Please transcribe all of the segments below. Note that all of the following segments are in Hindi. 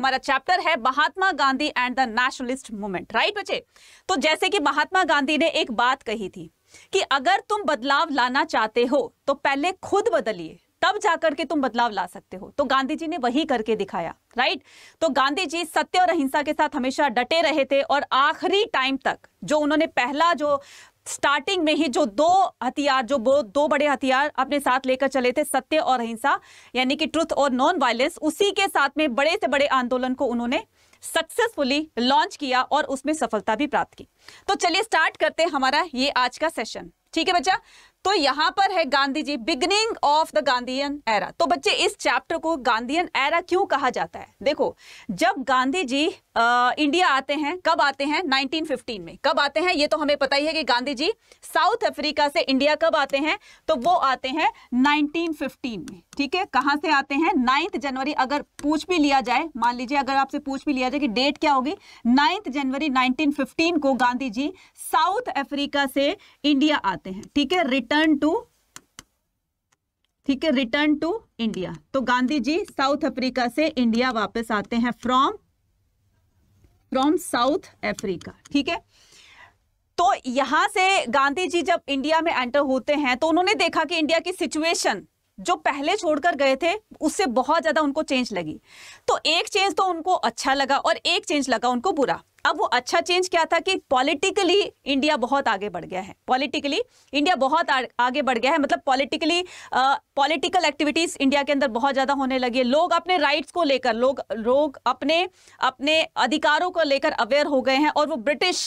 हमारा चैप्टर है Mahatma Gandhi and the nationalist movement right बच्चे तो जैसे कि महात्मा गांधी ने एक बात कही थी कि अगर तुम बदलाव लाना चाहते हो तो पहले खुद बदलिए तब जाकर के तुम बदलाव ला सकते हो तो गांधी जी ने वही करके दिखाया राइट तो गांधी जी सत्य और अहिंसा के साथ हमेशा डटे रहे थे और आखिरी टाइम तक जो उन्होंने पहला जो स्टार्टिंग में ही जो दो हथियार जो दो बड़े हथियार अपने साथ लेकर चले थे सत्य और अहिंसा यानी कि ट्रुथ और नॉन वायलेंस उसी के साथ में बड़े से बड़े आंदोलन को उन्होंने सक्सेसफुली लॉन्च किया और उसमें सफलता भी प्राप्त की तो चलिए स्टार्ट करते हमारा ये आज का सेशन ठीक है बच्चा तो यहां पर है Gandhi ji beginning of the Gandhian era तो बच्चे इस चैप्टर को गांधीयन एरा क्यों कहा जाता है देखो जब गांधी जी आ, इंडिया आते हैं कब आते हैं 1915 में कब आते हैं ये तो हमें पता ही है कि गांधी जी साउथ अफ्रीका से इंडिया कब आते हैं तो वो आते हैं 1915 में ठीक है कहां से आते हैं नाइन्थ जनवरी अगर पूछ भी लिया जाए मान लीजिए अगर आपसे पूछ भी लिया जाए कि डेट क्या होगी नाइन्थ जनवरी नाइनटीन को गांधी जी साउथ अफ्रीका से इंडिया आते हैं ठीक है रिटर्न रिटर्न टू ठीक है रिटर्न टू इंडिया तो गांधी जी साउथ अफ्रीका से इंडिया वापस आते हैं फ्रॉम फ्रॉम साउथ अफ्रीका ठीक है तो यहां से गांधी जी जब इंडिया में एंटर होते हैं तो उन्होंने देखा कि इंडिया की सिचुएशन जो पहले छोड़कर गए थे उससे बहुत ज़्यादा उनको चेंज लगी तो एक चेंज तो उनको अच्छा लगा और एक चेंज लगा उनको बुरा अब वो अच्छा चेंज क्या था कि पॉलिटिकली इंडिया बहुत आगे बढ़ गया है पॉलिटिकली इंडिया बहुत आगे बढ़ गया है मतलब पॉलिटिकली पॉलिटिकल एक्टिविटीज इंडिया के अंदर बहुत ज़्यादा होने लगी है लोग अपने राइट्स को लेकर लोग लोग अपने अपने अधिकारों को लेकर अवेयर हो गए हैं और वो ब्रिटिश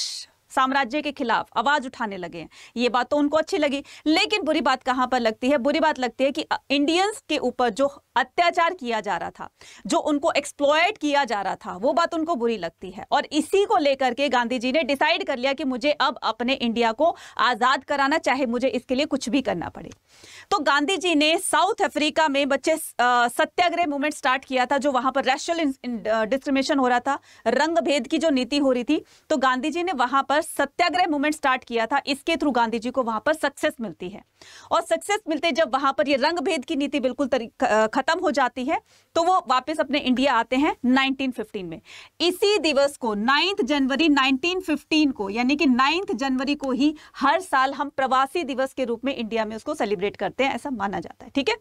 साम्राज्य के खिलाफ आवाज उठाने लगे हैं ये बात तो उनको अच्छी लगी लेकिन बुरी बात कहां पर लगती है बुरी बात लगती है कि इंडियंस के ऊपर जो अत्याचार किया जा रहा था जो उनको एक्सप्लॉयट किया जा रहा था वो बात उनको बुरी लगती है और इसी को लेकर के गांधी जी ने डिसाइड कर लिया कि मुझे अब अपने इंडिया को आज़ाद कराना चाहे मुझे इसके लिए कुछ भी करना पड़े तो गांधी जी ने साउथ अफ्रीका में बच्चे सत्याग्रह मूवमेंट स्टार्ट किया था जो वहां पर रेशल डिस्क्रिमिनेशन हो रहा था रंग भेद की जो नीति हो रही थी तो गांधी जी ने वहां पर सत्याग्रह मूवमेंट स्टार्ट किया था इसके थ्रू गांधी जी को वहां पर सक्सेस मिलती है और सक्सेस मिलते जब वहां पर ये रंग भेद की नीति बिल्कुल खत्म खत्म हो जाती है तो वो वापस अपने इंडिया आते हैं 1915 में इसी दिवस को नाइन्थ जनवरी 1915 को यानी कि नाइन्थ जनवरी को ही हर साल हम प्रवासी दिवस के रूप में इंडिया में उसको सेलिब्रेट करते हैं ऐसा माना जाता है ठीक है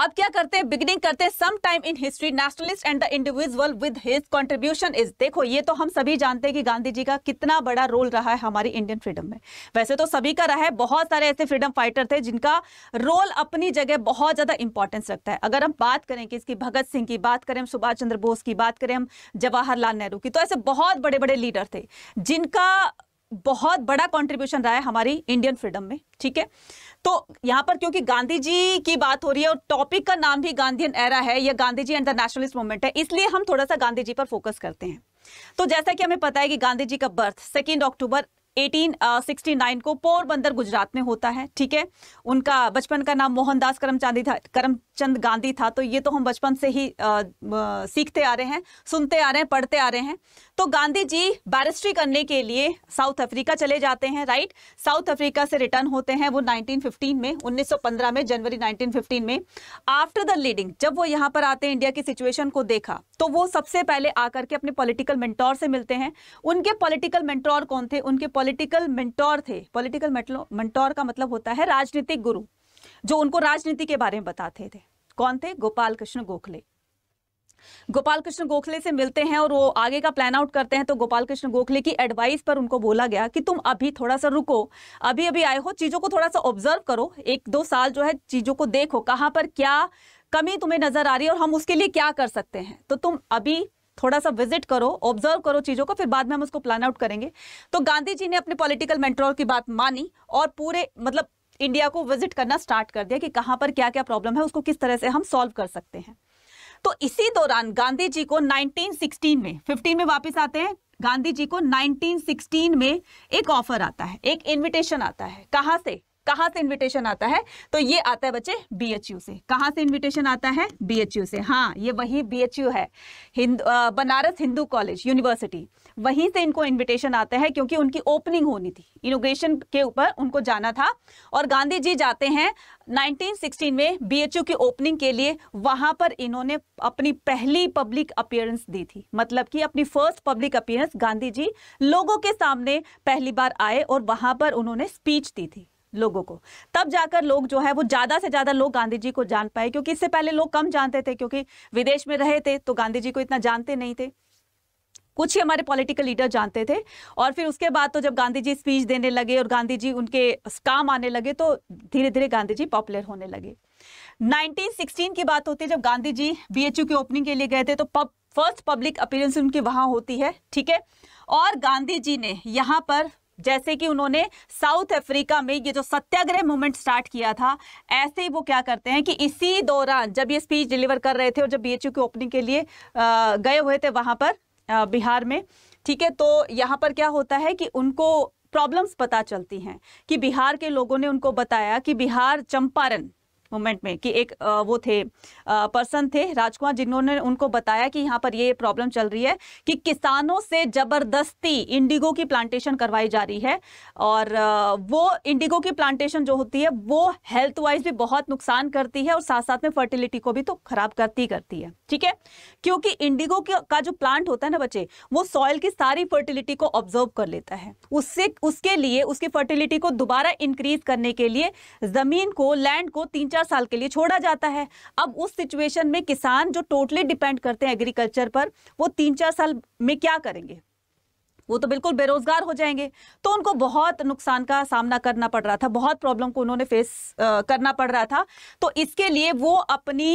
अब क्या करते हैं बिगनिंग करते हैं some time in history nationalist and the individual with his contribution is देखो ये तो हम सभी जानते हैं कि गांधी जी का कितना बड़ा रोल रहा है हमारी इंडियन फ्रीडम में वैसे तो सभी का रहा है बहुत सारे ऐसे फ्रीडम फाइटर थे जिनका रोल अपनी जगह बहुत ज्यादा इंपॉर्टेंस रखता है अगर हम बात करें कि इसकी भगत सिंह की बात करें हम सुभाष चंद्र बोस की बात करें हम जवाहरलाल नेहरू की तो ऐसे बहुत बड़े बड़े लीडर थे जिनका बहुत बड़ा कंट्रीब्यूशन रहा है हमारी इंडियन फ्रीडम में ठीक है तो यहाँ पर क्योंकि गांधी जी की बात हो रही है और टॉपिक का नाम भी गांधीन एरा है या Gandhi ji and the nationalist movement है इसलिए हम थोड़ा सा गांधी जी पर फोकस करते हैं तो जैसा कि हमें पता है कि गांधी जी का बर्थ सेकेंड अक्टूबर 1869 uh, को पोरबंदर गुजरात में होता है ठीक है उनका बचपन का नाम मोहनदास करमचांदी था करमचंद गांधी था तो ये तो हम बचपन से ही आ, uh, आ, सीखते आ रहे हैं सुनते आ रहे हैं पढ़ते आ रहे हैं तो गांधी जी बैरिस्ट्री करने के लिए साउथ अफ्रीका चले जाते हैं राइट साउथ अफ्रीका से रिटर्न होते हैं वो 1915 में 1915 में जनवरी 1915 में आफ्टर द लीडिंग जब वो यहाँ पर आते हैं इंडिया की सिचुएशन को देखा तो वो सबसे पहले आकर के अपने पॉलिटिकल मेंटोर से मिलते हैं उनके पॉलिटिकल मेंटोर कौन थे उनके पॉलिटिकल मेंटोर थे पॉलिटिकल मेंटोर का मतलब होता है राजनीतिक गुरु जो उनको राजनीति के बारे में बताते थे कौन थे गोपाल कृष्ण गोखले गोपाल कृष्ण गोखले से मिलते हैं और वो आगे का प्लान आउट करते हैं तो गोपाल कृष्ण गोखले की एडवाइस पर उनको बोला गया कि तुम अभी थोड़ा सा रुको अभी अभी आए हो चीज़ों को थोड़ा सा ऑब्जर्व करो एक दो साल जो है चीज़ों को देखो कहां पर क्या कमी तुम्हें नज़र आ रही है और हम उसके लिए क्या कर सकते हैं तो तुम अभी थोड़ा सा विजिट करो ऑब्जर्व करो चीज़ों को फिर बाद में हम उसको प्लान आउट करेंगे तो गांधी जी ने अपने पॉलिटिकल मेंटोर की बात मानी और पूरे मतलब इंडिया को विजिट करना स्टार्ट कर दिया कि कहां पर क्या क्या प्रॉब्लम है उसको किस तरह से हम सॉल्व कर सकते हैं तो इसी दौरान गांधी जी को 1916 में 15 में वापस आते हैं गांधी जी को 1916 में एक ऑफर आता है एक इनविटेशन आता है कहां से कहां से इन्विटेशन आता है तो ये आता है बच्चे बीएचयू से कहां से इन्विटेशन आता है बीएचयू से हाँ ये वही बीएचयू है हिंद बनारस हिंदू कॉलेज यूनिवर्सिटी वहीं से इनको इन्विटेशन आता है क्योंकि उनकी ओपनिंग होनी थी इनोग्रेशन के ऊपर उनको जाना था और गांधी जी जाते हैं 1916 में बीएचयू की ओपनिंग के लिए वहां पर इन्होंने अपनी पहली पब्लिक अपियरेंस दी थी मतलब कि अपनी first public appearance Gandhi ji लोगों के सामने पहली बार आए और वहां पर उन्होंने स्पीच दी थी लोगों को तब जाकर लोग जो है वो ज़्यादा से ज़्यादा लोग गांधी जी को जान पाए क्योंकि इससे पहले लोग कम जानते थे क्योंकि विदेश में रहे थे तो गांधी जी को इतना जानते नहीं थे कुछ ही हमारे पॉलिटिकल लीडर जानते थे और फिर उसके बाद तो जब गांधी जी स्पीच देने लगे और गांधी जी उनके काम आने लगे तो धीरे धीरे गांधी जी पॉपुलर होने लगे 1916 की बात होती है जब गांधी जी बीएचयू की ओपनिंग के लिए गए थे तो पब फर्स्ट पब्लिक अपीयरेंस उनकी वहां होती है ठीक है और गांधी जी ने यहाँ पर जैसे कि उन्होंने साउथ अफ्रीका में ये जो सत्याग्रह मूवमेंट स्टार्ट किया था ऐसे ही वो क्या करते हैं कि इसी दौरान जब ये स्पीच डिलीवर कर रहे थे और जब बी की ओपनिंग के लिए गए हुए थे वहाँ पर बिहार में ठीक है तो यहाँ पर क्या होता है कि उनको प्रॉब्लम्स पता चलती हैं कि बिहार के लोगों ने उनको बताया कि बिहार चंपारण मूवमेंट में कि एक वो थे पर्सन थे राजकुमार जिन्होंने उनको बताया कि यहाँ पर ये प्रॉब्लम चल रही है कि किसानों से जबरदस्ती इंडिगो की प्लांटेशन करवाई जा रही है और वो इंडिगो की प्लांटेशन जो होती है वो हेल्थ वाइज भी बहुत नुकसान करती है और साथ साथ में फर्टिलिटी को भी तो खराब करती करती है ठीक है क्योंकि इंडिगो का जो प्लांट होता है ना बच्चे वो सॉइल की सारी फर्टिलिटी को ऑब्जर्व कर लेता है उससे उसके लिए उसकी फर्टिलिटी को दोबारा इंक्रीज करने के लिए जमीन को लैंड को तीन चार चार साल के लिए छोड़ा जाता है अब उस सिचुएशन में किसान जो टोटली डिपेंड करते हैं एग्रीकल्चर पर वो तीन चार साल में क्या करेंगे वो तो बिल्कुल बेरोजगार हो जाएंगे तो उनको बहुत नुकसान का सामना करना पड़ रहा था बहुत प्रॉब्लम को उन्होंने फेस करना पड़ रहा था तो इसके लिए वो अपनी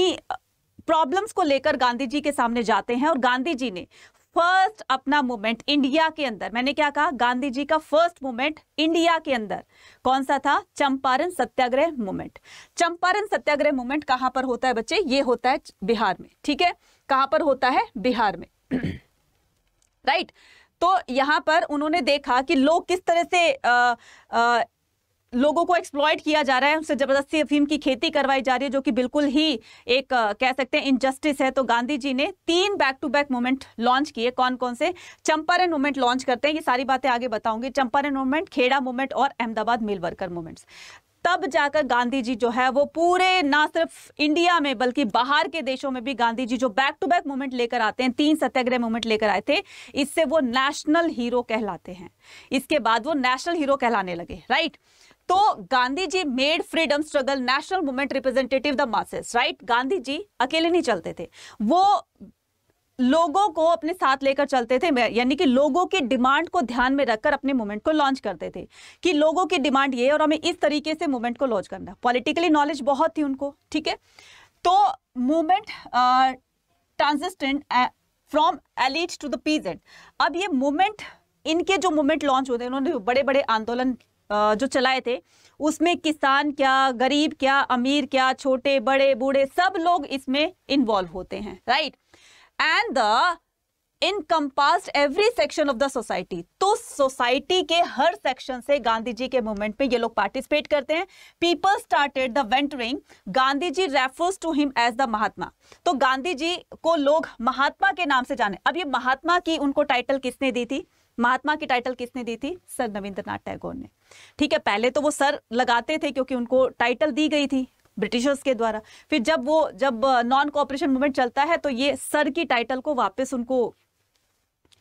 प्रॉब्लम्स को लेकर गांधी जी के सामने जाते हैं और गांधी जी ने फर्स्ट अपना मूवमेंट इंडिया के अंदर मैंने क्या कहा गांधी जी का फर्स्ट मूवमेंट इंडिया के अंदर कौन सा था चंपारण सत्याग्रह मूवमेंट चंपारण सत्याग्रह मूवमेंट कहां पर होता है बच्चे ये होता है बिहार में ठीक है कहां पर होता है बिहार में राइट right? तो यहां पर उन्होंने देखा कि लोग किस तरह से आ, आ, लोगों को एक्सप्लॉयट किया जा रहा है उनसे जबरदस्ती अफीम की खेती करवाई जा रही है जो कि बिल्कुल ही एक कह सकते हैं इनजस्टिस है तो गांधी जी ने तीन back to back movement launch किए कौन कौन से चंपारण मूवमेंट लॉन्च करते हैं ये सारी बातें आगे बताऊंगी चंपारण मूवमेंट खेड़ा मूवमेंट और अहमदाबाद मिल वर्कर मूवमेंट्स तब जाकर गांधी जी जो है वो पूरे ना सिर्फ इंडिया में बल्कि बाहर के देशों में भी गांधी जी जो बैक टू बैक मूवमेंट लेकर आते हैं तीन सत्याग्रह मूवमेंट लेकर आए थे इससे वो नेशनल हीरो कहलाते हैं इसके बाद वो नेशनल हीरो कहलाने लगे राइट right? तो Gandhi ji made freedom struggle national movement representative the masses right Gandhi ji अकेले नहीं चलते थे वो लोगों को अपने साथ लेकर चलते थे यानी कि लोगों की डिमांड को ध्यान में रखकर अपने मूवमेंट को लॉन्च करते थे कि लोगों की डिमांड ये और हमें इस तरीके से मूवमेंट को लॉन्च करना पॉलिटिकली नॉलेज बहुत थी उनको ठीक है तो movement transitioned from elite to the peasant अब ये मूवमेंट इनके जो मूवमेंट लॉन्च होते हैं उन्होंने बड़े बड़े आंदोलन जो चलाए थे उसमें किसान क्या गरीब क्या अमीर क्या छोटे बड़े बूढ़े सब लोग इसमें इन्वॉल्व होते हैं right and the encompassed every section of the society तो सोसाइटी के हर सेक्शन से गांधी जी के मूवमेंट में ये लोग पार्टिसिपेट करते हैं people started the venerating Gandhi ji refers to him as the Mahatma तो गांधी जी को लोग महात्मा के नाम से जाने अब ये महात्मा की उनको टाइटल किसने दी थी महात्मा की टाइटल किसने दी थी सर रविंद्रनाथ टैगोर ने ठीक है पहले तो वो सर लगाते थे क्योंकि उनको टाइटल दी गई थी ब्रिटिशर्स के द्वारा फिर जब वो जब नॉन कॉपरेशन मूवमेंट चलता है तो ये सर की टाइटल को वापस उनको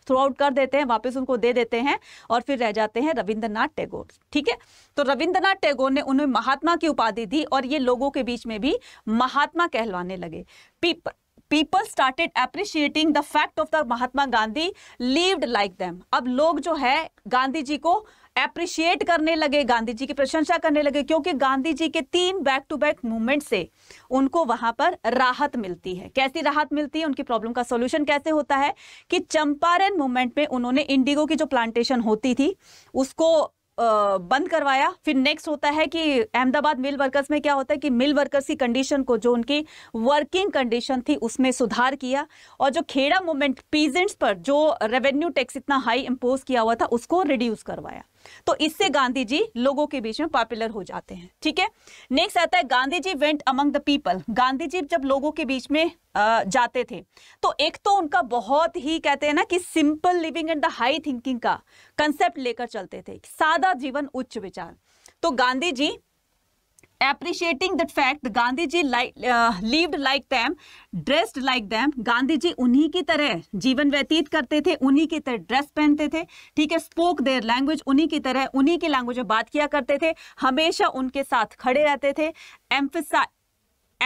थ्रू आउट कर देते हैं वापस उनको दे देते हैं और फिर रह जाते हैं रविंद्रनाथ टैगोर ठीक है तो रविंद्रनाथ टैगोर ने उन्हें महात्मा की उपाधि दी और ये लोगों के बीच में भी महात्मा कहलवाने लगे people people started appreciating the fact of the Mahatma Gandhi lived like them अब लोग जो है गांधी जी को अप्रिशिएट करने लगे गांधी जी की प्रशंसा करने लगे क्योंकि गांधी जी के तीन बैक टू बैक मूवमेंट से उनको वहां पर राहत मिलती है कैसी राहत मिलती है उनकी प्रॉब्लम का सॉल्यूशन कैसे होता है कि चंपारण मूवमेंट में उन्होंने इंडिगो की जो प्लांटेशन होती थी उसको बंद करवाया फिर नेक्स्ट होता है कि अहमदाबाद मिल वर्कर्स में क्या होता है कि मिल वर्कर्स की कंडीशन को जो उनकी वर्किंग कंडीशन थी उसमें सुधार किया और जो खेड़ा मूवमेंट पीजेंट्स पर जो रेवेन्यू टैक्स इतना हाई इम्पोज किया हुआ था उसको रिड्यूस करवाया तो इससे गांधी जी लोगों के बीच में पॉपुलर हो जाते हैं ठीक है नेक्स्ट आता है Gandhi ji went among the people Gandhi ji जब लोगों के बीच में जाते थे तो एक तो उनका बहुत ही कहते हैं ना कि simple living and the high thinking का कंसेप्ट लेकर चलते थे सादा जीवन उच्च विचार तो गांधी जी appreciating that fact that Gandhi ji like, uh, lived like them, dressed like them. Gandhi ji उन्हीं की तरह जीवन व्यतीत करते थे उन्हीं की तरह ड्रेस पहनते थे ठीक है स्पोक देयर लैंग्वेज उन्हीं की तरह उन्हीं की लैंग्वेज में बात किया करते थे हमेशा उनके साथ खड़े रहते थे एम्फिसाइज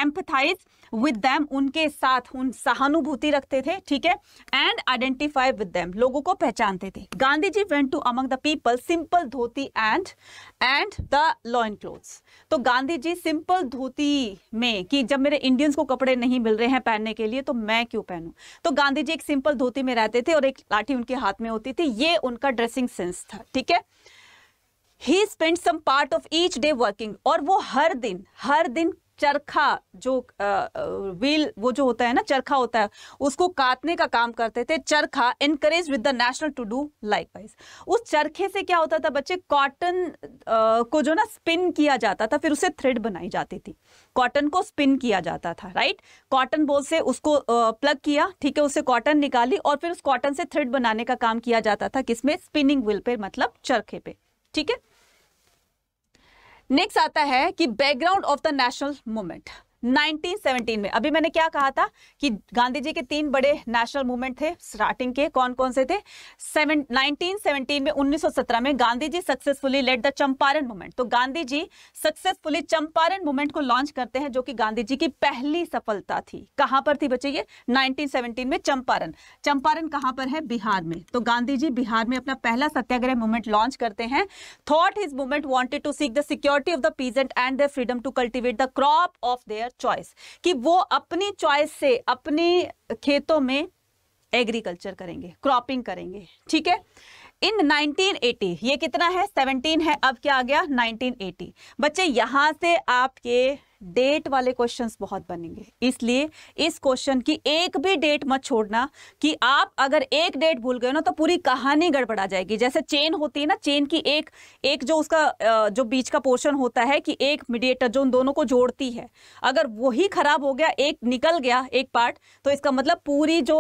एम्पथाइज विद दैम उनके साथ उन सहानुभूति रखते थे ठीक है एंड आइडेंटिफाई विद दैम लोगों को पहचानते थे Gandhi ji went to among the people simple dhoti and and the loin cloths तो गांधी जी सिंपल धोती में कि जब मेरे इंडियंस को कपड़े नहीं मिल रहे हैं पहनने के लिए तो मैं क्यों पहनूं तो गांधी जी एक सिंपल धोती में रहते थे और एक लाठी उनके हाथ में होती थी ये उनका ड्रेसिंग सेंस था ठीक है he spend some part of each day working और वो हर दिन हर दिन चरखा जो व्हील वो जो होता है ना चरखा होता है उसको काटने का काम करते थे चरखा encourage with the national to do likewise उस चरखे से क्या होता था बच्चे कॉटन को जो ना स्पिन किया जाता था फिर उसे थ्रेड बनाई जाती थी कॉटन को स्पिन किया जाता था राइट कॉटन बोल से उसको प्लग किया ठीक है उसे कॉटन निकाली और फिर उस कॉटन से थ्रेड बनाने का काम किया जाता था किसमें स्पिनिंग व्हील पे मतलब चरखे पे ठीक है नेक्स्ट आता है कि background of the national movement 1917 में अभी मैंने क्या कहा था कि गांधी जी के तीन बड़े नेशनल मूवमेंट थे स्टार्टिंग के कौन कौन से थे सेवन 1917 में 1917 में Gandhi ji successfully let the Champaran movement तो गांधी जी सक्सेसफुली चंपारण मूवमेंट को लॉन्च करते हैं जो कि गांधी जी की पहली सफलता थी कहां पर थी बच्चे ये में चंपारण चंपारण कहां पर है बिहार में तो गांधी जी बिहार में अपना पहला सत्याग्रह मूवमेंट लॉन्च करते हैं thought his movement wanted to seek the security of the peasant and the freedom to cultivate the crop of their their choice कि वो अपनी चॉइस से अपने खेतों में एग्रीकल्चर करेंगे क्रॉपिंग करेंगे ठीक है इन 1980 ये कितना है 17 है अब क्या आ गया 1980 बच्चे यहां से आपके डेट वाले क्वेश्चंस बहुत बनेंगे इसलिए इस क्वेश्चन की एक भी डेट मत छोड़ना कि आप अगर एक डेट भूल गए ना तो पूरी कहानी गड़बड़ा जाएगी जैसे चेन होती है ना चेन की एक एक जो उसका जो बीच का पोर्शन होता है कि एक मीडिएटर जो उन दोनों को जोड़ती है अगर वही खराब हो गया एक निकल गया एक पार्ट तो इसका मतलब पूरी जो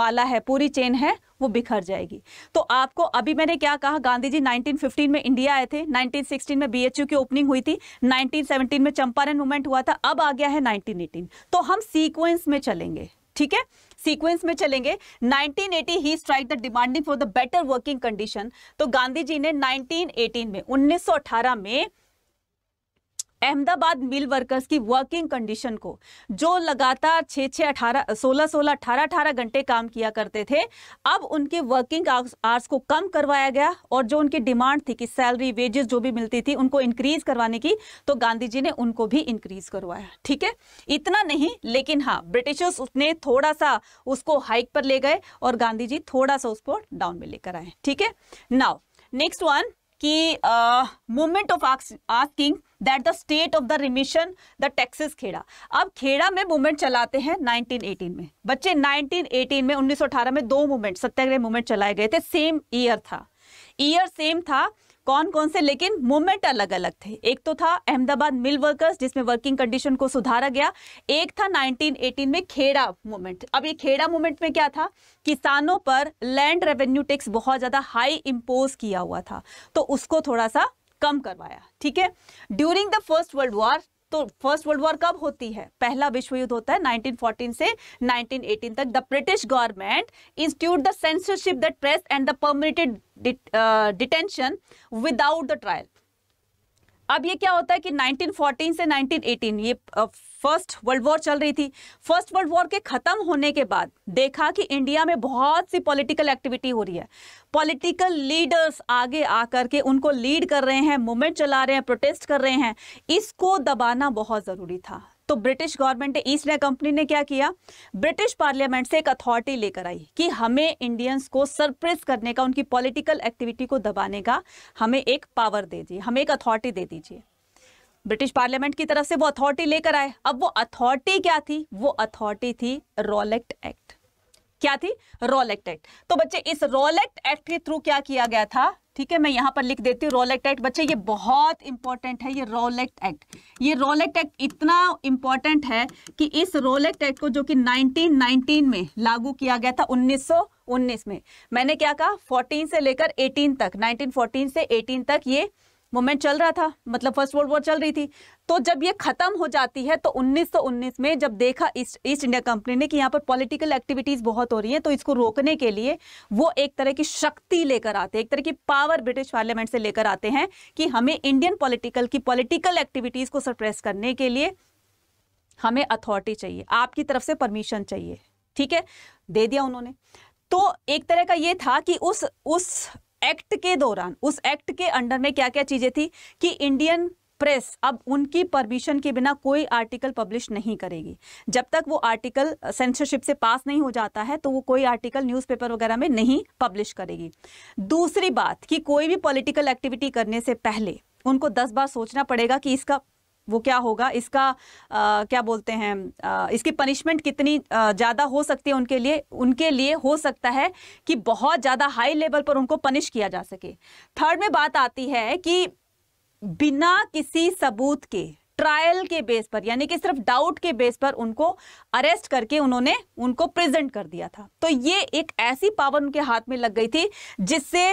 माला है पूरी चेन है वो बिखर जाएगी तो आपको अभी मैंने क्या कहा गांधी जी 1915 में इंडिया आए थे 1916 में बीएचयू की ओपनिंग हुई थी 1917 में चंपारण मूवमेंट हुआ था अब आ गया है 1918 तो हम सीक्वेंस में चलेंगे ठीक है सीक्वेंस में चलेंगे 1980 he strike the demanding for the better working condition तो गांधी जी ने 1918 में 1918 में अहमदाबाद मिल वर्कर्स की वर्किंग कंडीशन को जो लगातार छः छः अठारह सोलह सोलह अठारह अठारह घंटे काम किया करते थे अब उनके वर्किंग आवर्स को कम करवाया गया और जो उनकी डिमांड थी कि सैलरी वेजेस जो भी मिलती थी उनको इंक्रीज करवाने की तो गांधी जी ने उनको भी इंक्रीज करवाया ठीक है इतना नहीं लेकिन हाँ ब्रिटिशर्स उसने थोड़ा सा उसको हाइक पर ले गए और गांधी जी थोड़ा सा उसको डाउन में लेकर आए ठीक है नाउ नेक्स्ट वन कि movement of asking that the state of the remission the taxes Kheda अब खेड़ा में मूवमेंट चलाते हैं 1918 में बच्चे 1918 में 1918 में दो मूवमेंट सत्याग्रह मूवमेंट चलाए गए थे सेम ईयर था ईयर सेम था कौन कौन से लेकिन मूवमेंट अलग अलग थे एक तो था अहमदाबाद मिल वर्कर्स जिसमें वर्किंग कंडीशन को सुधारा गया एक था 1918 में खेड़ा मूवमेंट अब ये खेड़ा मूवमेंट में क्या था किसानों पर लैंड रेवेन्यू टैक्स बहुत ज़्यादा हाई इम्पोज किया हुआ था तो उसको थोड़ा सा कम करवाया ठीक है during the first world war तो फर्स्ट वर्ल्ड वॉर कब होती है पहला विश्व युद्ध होता है 1914 से 1918 तक the British government institute the censorship the press and the permitted detention without the trial अब ये क्या होता है कि 1914 से 1918 ये फर्स्ट वर्ल्ड वॉर चल रही थी फर्स्ट वर्ल्ड वॉर के ख़त्म होने के बाद देखा कि इंडिया में बहुत सी पॉलिटिकल एक्टिविटी हो रही है पॉलिटिकल लीडर्स आगे आकर के उनको लीड कर रहे हैं मूवमेंट चला रहे हैं प्रोटेस्ट कर रहे हैं इसको दबाना बहुत ज़रूरी था तो British government East India company ने क्या किया ब्रिटिश पार्लियामेंट से एक अथॉरिटी लेकर आई कि हमें इंडियंस को सरप्रेस करने का उनकी पॉलिटिकल एक्टिविटी को दबाने का हमें एक पावर दे दीजिए हमें एक अथॉरिटी दे दीजिए ब्रिटिश पार्लियामेंट की तरफ से वो अथॉरिटी लेकर आए अब वो अथॉरिटी क्या थी वो अथॉरिटी थी रोलेक्ट एक्ट क्या थी रोलेक्ट एक्ट तो बच्चे इस रोलेक्ट एक्ट के थ्रू क्या किया गया था ठीक है मैं यहां पर लिख देती हूँ रोलेक्ट एक्ट बच्चे ये बहुत इंपॉर्टेंट है ये रोलेक्ट एक्ट ये रोलेक्ट एक्ट इतना इंपॉर्टेंट है कि इस रोलेक्ट एक्ट को जो कि 1919 में लागू किया गया था 1919 में मैंने क्या कहा 14 से लेकर 18 तक 1914 से 18 तक ये मोमेंट चल रहा था मतलब फर्स्ट वर्ल्ड वॉर चल रही थी तो जब ये खत्म हो जाती है तो 1919 में जब देखा ईस्ट ईस्ट इंडिया कंपनी ने कि यहाँ पर पॉलिटिकल एक्टिविटीज बहुत हो रही है तो इसको रोकने के लिए वो एक तरह की शक्ति लेकर आते हैं एक तरह की पावर ब्रिटिश पार्लियामेंट से लेकर आते हैं कि हमें इंडियन पॉलिटिकल की पॉलिटिकल एक्टिविटीज को सप्रेस करने के लिए हमें अथॉरिटी चाहिए आपकी तरफ से परमिशन चाहिए ठीक है दे दिया उन्होंने तो एक तरह का ये था कि उस उस एक्ट के दौरान उस एक्ट के अंडर में क्या क्या चीजें थी कि इंडियन प्रेस अब उनकी परमिशन के बिना कोई आर्टिकल पब्लिश नहीं करेगी जब तक वो आर्टिकल सेंसरशिप से पास नहीं हो जाता है तो वो कोई आर्टिकल न्यूज़पेपर वगैरह में नहीं पब्लिश करेगी दूसरी बात कि कोई भी पॉलिटिकल एक्टिविटी करने से पहले उनको दस बार सोचना पड़ेगा कि इसका वो क्या होगा इसका आ, क्या बोलते हैं आ, इसकी पनिशमेंट कितनी ज़्यादा हो सकती है उनके लिए उनके लिए हो सकता है कि बहुत ज़्यादा हाई लेवल पर उनको पनिश किया जा सके थर्ड में बात आती है कि बिना किसी सबूत के ट्रायल के बेस पर यानी कि सिर्फ डाउट के बेस पर उनको अरेस्ट करके उन्होंने उनको प्रेजेंट कर दिया था तो ये एक ऐसी पावर उनके हाथ में लग गई थी जिससे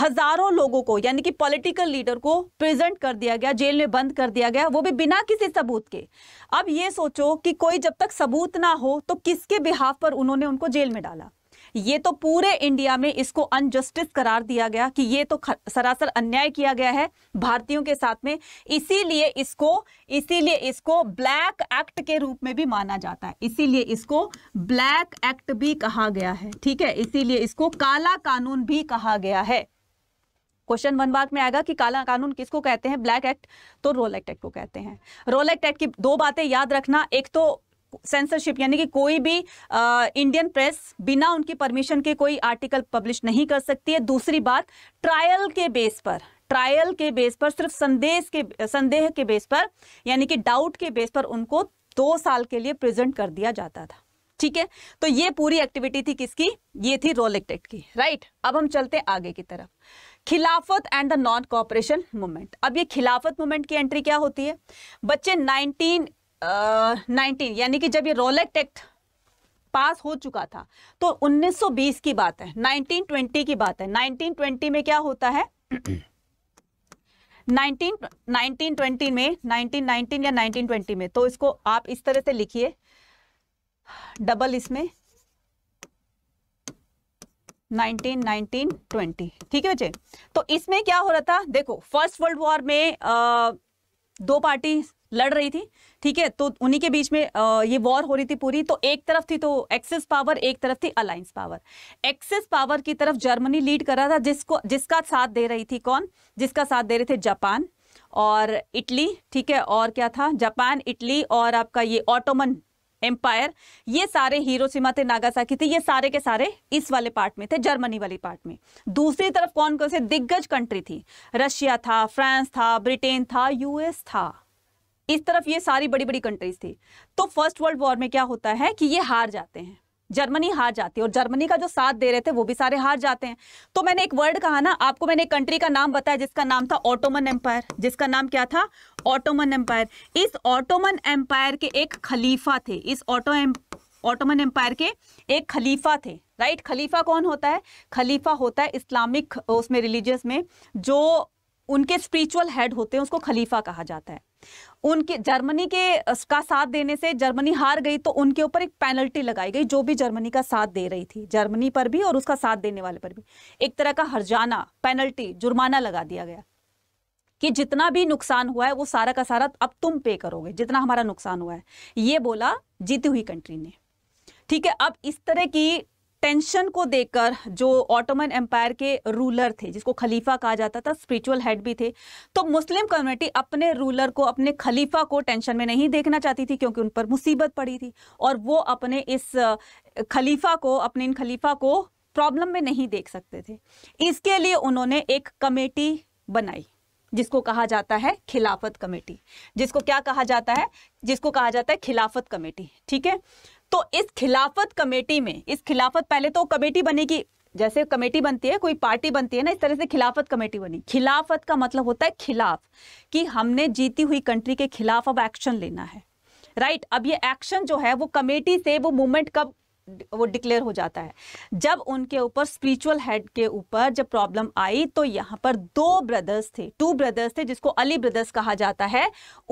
हजारों लोगों को यानी कि पॉलिटिकल लीडर को प्रेजेंट कर दिया गया जेल में बंद कर दिया गया वो भी बिना किसी सबूत के अब ये सोचो कि कोई जब तक सबूत ना हो तो किसके बिहाफ पर उन्होंने उनको जेल में डाला ये तो पूरे इंडिया में इसको अनजस्टिस करार दिया गया कि ये तो सरासर अन्याय किया गया है भारतीयों के साथ में इसीलिए इसको इसीलिए इसको ब्लैक एक्ट के रूप में भी माना जाता है इसीलिए इसको ब्लैक एक्ट भी कहा गया है ठीक है इसीलिए इसको काला कानून भी कहा गया है क्वेश्चन वन बात में आएगा कि काला कानून किसको कहते हैं ब्लैक एक्ट तो रोल एक्ट एक्ट को कहते हैं रोल एक्ट एक्ट की दो बातें याद रखना एक तो सेंसरशिप यानी कि कोई भी आ, इंडियन प्रेस बिना उनकी परमिशन के कोई आर्टिकल पब्लिश नहीं कर सकती है दूसरी बात ट्रायल के बेस पर ट्रायल के बेस पर सिर्फ संदेश के संदेह के बेस पर यानी कि डाउट के बेस पर उनको दो साल के लिए प्रेजेंट कर दिया जाता था ठीक है तो ये पूरी एक्टिविटी थी किसकी ये थी रोल एक्ट की राइट अब हम चलते आगे की तरफ Khilafat and the non cooperation movement अब ये खिलाफत मूवमेंट की एंट्री क्या होती है बच्चे 19 19 यानी कि जब ये रोलेक्ट एक्ट पास हो चुका था तो 1920 की बात है 1920 की बात है 1920 में क्या होता है 19 1920 में 1919 या 1920 में तो इसको आप इस तरह से लिखिए डबल इसमें 1919 20 ठीक है बच्चे तो इसमें क्या हो रहा था देखो फर्स्ट वर्ल्ड वॉर में आ, दो पार्टी लड़ रही थी ठीक है तो उन्हीं के बीच में आ, ये वॉर हो रही थी पूरी तो एक तरफ थी तो एक्सेस पावर एक तरफ थी अलायंस पावर एक्सेस पावर की तरफ जर्मनी लीड कर रहा था जिसको जिसका साथ दे रही थी कौन जिसका साथ दे रहे थे जापान और इटली ठीक है और क्या था जापान इटली और आपका ये ऑटोमन एम्पायर ये सारे हीरो सीमा थे नागासाकी थे ये सारे के सारे इस वाले पार्ट में थे जर्मनी वाली पार्ट में दूसरी तरफ कौन कौन से दिग्गज कंट्री थी रशिया था फ्रांस था ब्रिटेन था यूएस था इस तरफ ये सारी बड़ी बड़ी कंट्रीज थी तो फर्स्ट वर्ल्ड वॉर में क्या होता है कि ये हार जाते हैं जर्मनी हार जाती है और जर्मनी का जो साथ दे रहे थे वो भी सारे हार जाते हैं तो मैंने एक वर्ड कहा ना आपको मैंने एक कंट्री का नाम बताया जिसका नाम था ऑटोमन एम्पायर जिसका नाम क्या था ऑटोमन एम्पायर इस ऑटोमन एम्पायर के एक खलीफा थे इस ऑटो ऑटोमन एम्पायर के एक खलीफा थे राइट खलीफा कौन होता है खलीफा होता है इस्लामिक उसमें रिलीजियस में जो उनके स्पिरिचुअल हेड होते हैं उसको खलीफा कहा जाता है उनके जर्मनी के का साथ देने से जर्मनी हार गई तो उनके ऊपर एक पेनल्टी लगाई गई जो भी जर्मनी का साथ दे रही थी जर्मनी पर भी और उसका साथ देने वाले पर भी एक तरह का हरजाना पेनल्टी जुर्माना लगा दिया गया कि जितना भी नुकसान हुआ है वो सारा का सारा अब तुम पे करोगे जितना हमारा नुकसान हुआ है ये बोला जीती हुई कंट्री ने ठीक है अब इस तरह की टेंशन को देखकर जो ऑटोमन एम्पायर के रूलर थे जिसको खलीफा कहा जाता था स्पिरिचुअल हेड भी थे तो मुस्लिम कम्युनिटी अपने रूलर को अपने खलीफा को टेंशन में नहीं देखना चाहती थी क्योंकि उन पर मुसीबत पड़ी थी और वो अपने इस खलीफा को अपने इन खलीफा को प्रॉब्लम में नहीं देख सकते थे इसके लिए उन्होंने एक कमेटी बनाई जिसको कहा जाता है खिलाफत कमेटी जिसको क्या कहा जाता है जिसको कहा जाता है खिलाफत कमेटी ठीक है तो इस खिलाफत कमेटी में इस खिलाफत पहले तो कमेटी बनेगी जैसे कमेटी बनती है कोई पार्टी बनती है ना इस तरह से खिलाफत कमेटी बनी खिलाफत का मतलब होता है खिलाफ कि हमने जीती हुई कंट्री के खिलाफ अब एक्शन लेना है राइट अब ये एक्शन जो है वो कमेटी से वो मूवमेंट कब वो डिक्लेयर हो जाता है जब उनके ऊपर स्पिरिचुअल हेड के ऊपर जब प्रॉब्लम आई तो यहाँ पर दो ब्रदर्स थे टू ब्रदर्स थे जिसको अली ब्रदर्स कहा जाता है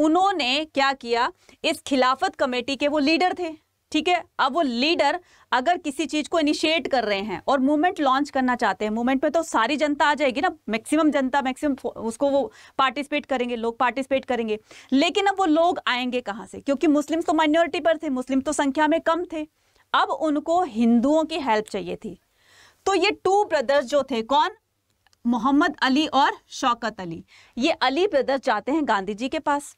उन्होंने क्या किया इस खिलाफत कमेटी के वो लीडर थे ठीक है अब वो लीडर अगर किसी चीज को इनिशिएट कर रहे हैं और मूवमेंट लॉन्च करना चाहते हैं मूवमेंट में तो सारी जनता आ जाएगी ना मैक्सिमम जनता मैक्सिमम उसको वो पार्टिसिपेट करेंगे लोग पार्टिसिपेट करेंगे लेकिन अब वो लोग आएंगे कहाँ से क्योंकि मुस्लिम तो माइनॉरिटी पर थे मुस्लिम तो संख्या में कम थे अब उनको हिंदुओं की हेल्प चाहिए थी तो ये टू ब्रदर्स जो थे कौन मोहम्मद अली और शौकत अली ये अली ब्रदर्स जाते हैं गांधी जी के पास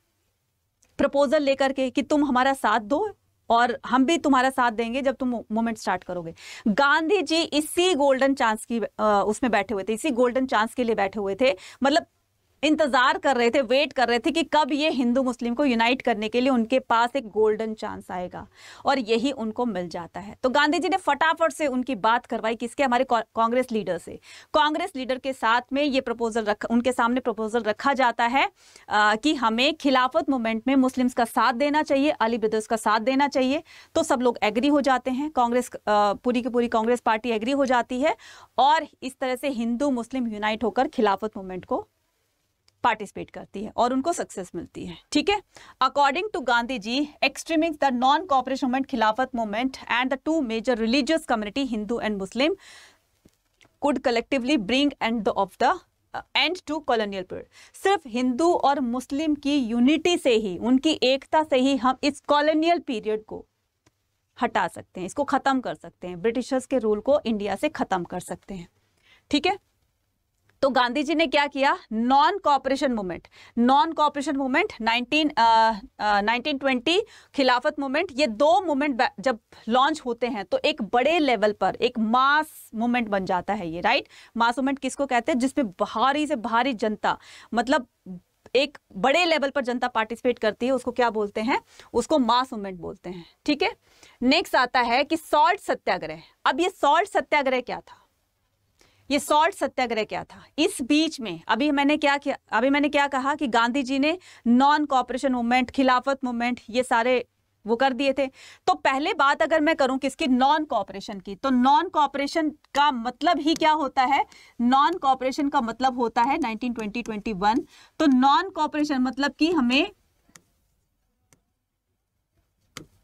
प्रपोजल लेकर के कि तुम हमारा साथ दो और हम भी तुम्हारा साथ देंगे जब तुम मूवमेंट स्टार्ट करोगे गांधी जी इसी गोल्डन चांस की उसमें बैठे हुए थे इसी गोल्डन चांस के लिए बैठे हुए थे मतलब इंतजार कर रहे थे वेट कर रहे थे कि कब ये हिंदू मुस्लिम को यूनाइट करने के लिए उनके पास एक गोल्डन चांस आएगा और यही उनको मिल जाता है तो गांधी जी ने फटाफट से उनकी बात करवाई किसके हमारे कांग्रेस लीडर से कांग्रेस लीडर के साथ में ये प्रपोजल रख उनके सामने प्रपोजल रखा जाता है आ, कि हमें खिलाफत मूवमेंट में मुस्लिम्स का साथ देना चाहिए अली ब्रदर्स का साथ देना चाहिए तो सब लोग एग्री हो जाते हैं कांग्रेस पूरी की पूरी कांग्रेस पार्टी एग्री हो जाती है और इस तरह से हिंदू मुस्लिम यूनाइट होकर खिलाफत मूवमेंट को पार्टिसिपेट करती है और उनको सक्सेस मिलती है ठीक है according to Gandhi ji extremist the non cooperation movement Khilafat movement and the two major religious community Hindu and Muslim could collectively bring end of the end to colonial period सिर्फ हिंदू और मुस्लिम की यूनिटी से ही उनकी एकता से ही हम इस कॉलोनियल पीरियड को हटा सकते हैं इसको ख़त्म कर सकते हैं ब्रिटिशर्स के रूल को इंडिया से ख़त्म कर सकते हैं ठीक है तो गांधी जी ने क्या किया non cooperation movement non cooperation movement 19 twenty Khilafat movement ये दो मूवमेंट जब लॉन्च होते हैं तो एक बड़े लेवल पर एक मास मूवमेंट बन जाता है ये राइट मास मूवमेंट किसको कहते हैं जिसमें भारी से भारी जनता मतलब एक बड़े लेवल पर जनता पार्टिसिपेट करती है उसको क्या बोलते हैं उसको मास मूवमेंट बोलते हैं ठीक है नेक्स्ट आता है कि सॉल्ट सत्याग्रह अब ये सॉल्ट सत्याग्रह क्या था ये सॉल्ट सत्याग्रह क्या था इस बीच में अभी मैंने क्या किया अभी मैंने क्या कहा कि गांधी जी ने non cooperation movement Khilafat movement ये सारे वो कर दिए थे तो पहले बात अगर मैं करूं किसकी नॉन कॉपरेशन की तो नॉन कॉपरेशन का मतलब ही क्या होता है नॉन कॉपरेशन का मतलब होता है 1920 21 तो नॉन कॉपरेशन मतलब कि हमें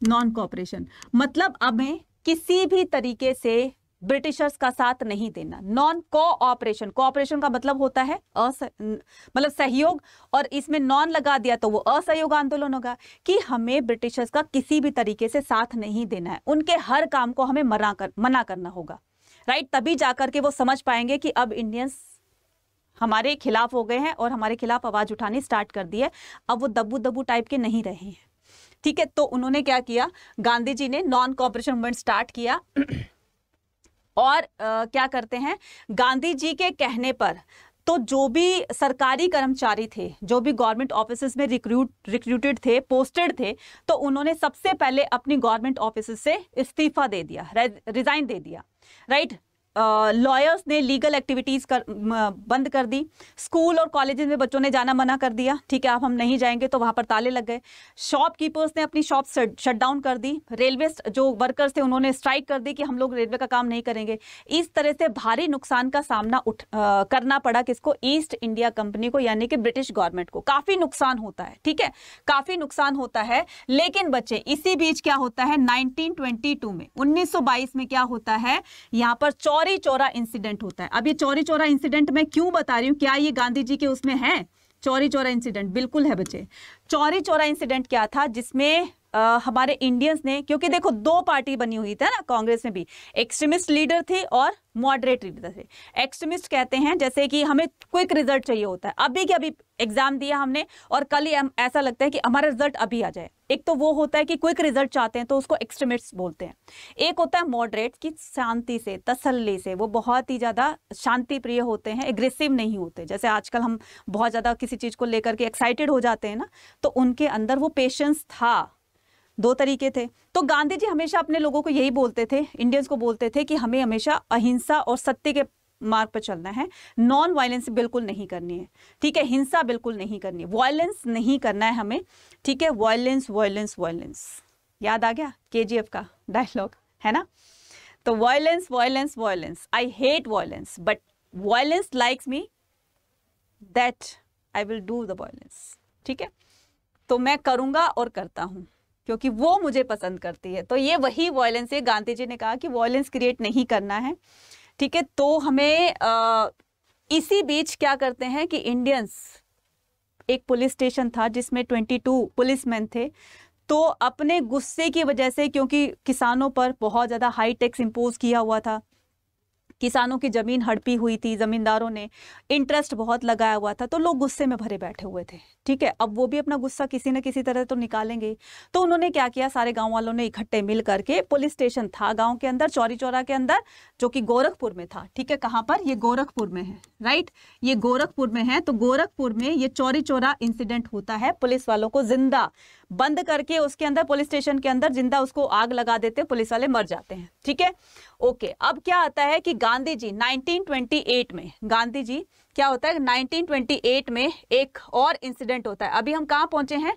नॉन कॉपरेशन मतलब हमें किसी भी तरीके से ब्रिटिशर्स का साथ नहीं देना नॉन कोऑपरेशन कोऑपरेशन का मतलब होता है अस मतलब सहयोग और इसमें नॉन लगा दिया तो वो असहयोग आंदोलन होगा कि हमें ब्रिटिशर्स का किसी भी तरीके से साथ नहीं देना है उनके हर काम को हमें मना कर मना करना होगा राइट तभी जाकर के वो समझ पाएंगे कि अब इंडियंस हमारे खिलाफ हो गए हैं और हमारे खिलाफ आवाज उठानी स्टार्ट कर दी है अब वो दब्बू दब्बू टाइप के नहीं रहे हैं ठीक है तो उन्होंने क्या किया गांधी जी ने नॉन कॉपरेशन मूवमेंट स्टार्ट किया और आ, क्या करते हैं गांधी जी के कहने पर तो जो भी सरकारी कर्मचारी थे जो भी गवर्नमेंट ऑफिस में रिक्रूट रिक्रूटेड थे पोस्टेड थे तो उन्होंने सबसे पहले अपनी गवर्नमेंट ऑफिस से इस्तीफा दे दिया रिजाइन दे दिया राइट लॉयर्स ने लीगल एक्टिविटीज़ कर बंद कर दी स्कूल और कॉलेज में बच्चों ने जाना मना कर दिया ठीक है आप हम नहीं जाएंगे तो वहाँ पर ताले लग गए शॉपकीपर्स ने अपनी शॉप शट डाउन कर दी रेलवे जो वर्कर्स थे उन्होंने स्ट्राइक कर दी कि हम लोग रेलवे का काम नहीं करेंगे इस तरह से भारी नुकसान का सामना उठ आ, करना पड़ा किसको ईस्ट इंडिया कंपनी को यानी कि ब्रिटिश गवर्नमेंट को काफ़ी नुकसान होता है ठीक है काफ़ी नुकसान होता है लेकिन बच्चे इसी बीच क्या होता है नाइनटीन में उन्नीस में क्या होता है यहाँ पर चौरी चौरी चौरा इंसिडेंट होता है अब ये चौरी चौरा इंसिडेंट मैं क्यों बता रही हूँ क्या ये गांधी जी के उसमें है चौरी चौरा इंसिडेंट बिल्कुल है बच्चे चौरी चौरा इंसिडेंट क्या था जिसमें आ, हमारे इंडियंस ने क्योंकि हम्म। देखो दो पार्टी बनी हुई थी ना कांग्रेस में भी एक्सट्रीमिस्ट लीडर थे और मॉडरेट लीडर थे एक्सट्रीमिस्ट कहते हैं जैसे कि हमें क्विक रिजल्ट चाहिए होता है अभी के अभी एग्जाम दिया हमने और कल ही ऐसा लगता है कि हमारा रिजल्ट अभी आ जाए एक तो वो होता है कि क्विक रिजल्ट चाहते हैं तो उसको एक्सट्रीमिस्ट बोलते हैं एक होता है मॉडरेट की शांति से तसल्ली से वो बहुत ही ज़्यादा शांति प्रिय होते हैं एग्रेसिव नहीं होते जैसे आजकल हम बहुत ज़्यादा किसी चीज़ को लेकर के एक्साइटेड हो जाते हैं ना तो उनके अंदर वो पेशेंस था दो तरीके थे तो गांधी जी हमेशा अपने लोगों को यही बोलते थे इंडियंस को बोलते थे कि हमें हमेशा अहिंसा और सत्य के मार्ग पर चलना है नॉन वायलेंस बिल्कुल नहीं करनी है ठीक है हिंसा बिल्कुल नहीं करनी वायलेंस नहीं करना है हमें ठीक है वायलेंस वायलेंस वायलेंस याद आ गया के का डायलॉग है ना तो violence violence violence I hate violence but violence likes me that I will do the violence ठीक है तो मैं करूंगा और करता हूं क्योंकि वो मुझे पसंद करती है तो ये वही वॉयलेंस है गांधी जी ने कहा कि वॉयलेंस क्रिएट नहीं करना है ठीक है तो हमें आ, इसी बीच क्या करते हैं कि इंडियंस एक पुलिस स्टेशन था जिसमें 22 पुलिसमैन थे तो अपने गुस्से की वजह से क्योंकि किसानों पर बहुत ज़्यादा हाई टैक्स इम्पोज किया हुआ था किसानों की ज़मीन हड़पी हुई थी ज़मींदारों ने इंटरेस्ट बहुत लगाया हुआ था तो लोग गुस्से में भरे बैठे हुए थे ठीक है अब वो भी अपना गुस्सा किसी न किसी तरह तो निकालेंगे तो उन्होंने क्या किया सारे गाँव वालों ने इकट्ठे मिल करके पुलिस स्टेशन था गाँव के अंदर चौरी चौरा के अंदर जो कि गोरखपुर में था ठीक है कहाँ पर ये गोरखपुर में है राइट ये गोरखपुर में है तो गोरखपुर में ये चौरी चौरा इंसिडेंट होता है पुलिस वालों को जिंदा बंद करके उसके अंदर पुलिस स्टेशन के अंदर जिंदा उसको आग लगा देते पुलिस वाले मर जाते हैं ठीक है ओके okay, अब क्या आता है कि गांधी जी 1928 में गांधी जी क्या होता है 1928 में एक और इंसिडेंट होता है अभी हम कहाँ पहुंचे हैं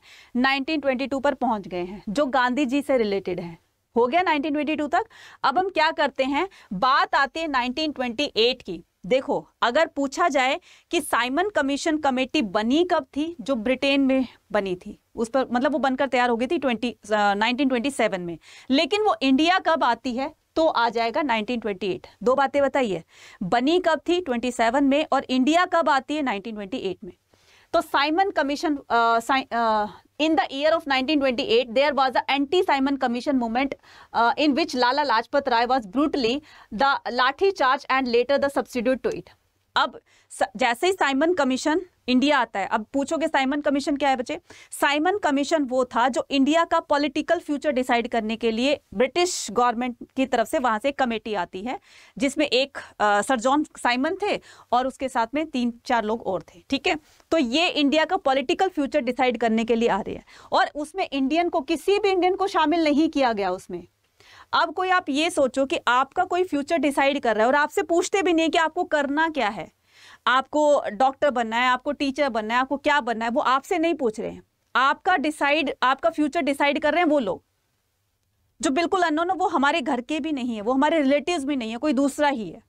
1922 पर पहुंच गए हैं जो गांधी जी से रिलेटेड है हो गया 1922 तक अब हम क्या करते हैं बात आती है 1928 की देखो अगर पूछा जाए कि साइमन कमीशन कमेटी बनी कब थी जो ब्रिटेन में बनी थी उस पर मतलब वो बनकर तैयार हो गई थी 20 uh, 1927 में लेकिन वो इंडिया कब आती है तो आ जाएगा 1928 दो बातें बताइए बनी कब थी 27 में और इंडिया कब आती है 1928 में तो Simon commission in the year of 1928 there was a anti Simon commission movement in which Lala Lajpat Rai was brutally the lathi charge and later the सब्सिड्यूट टू इट अब जैसे ही साइमन कमीशन इंडिया आता है अब पूछोगे साइमन कमीशन क्या है बच्चे साइमन कमीशन वो था जो इंडिया का पॉलिटिकल फ्यूचर डिसाइड करने के लिए ब्रिटिश गवर्नमेंट की तरफ से वहां से कमेटी आती है जिसमें एक सर जॉन साइमन थे और उसके साथ में तीन चार लोग और थे ठीक है तो ये इंडिया का पॉलिटिकल फ्यूचर डिसाइड करने के लिए आ रही है और उसमें इंडियन को किसी भी इंडियन को शामिल नहीं किया गया उसमें अब कोई आप ये सोचो कि आपका कोई फ्यूचर डिसाइड कर रहा है और आपसे पूछते भी नहीं कि आपको करना क्या है आपको डॉक्टर बनना है आपको टीचर बनना है आपको क्या बनना है वो आपसे नहीं पूछ रहे हैं आपका डिसाइड आपका फ्यूचर डिसाइड कर रहे हैं वो लोग जो बिल्कुल अनोन वो हमारे घर के भी नहीं है वो हमारे रिलेटिव भी नहीं है कोई दूसरा ही है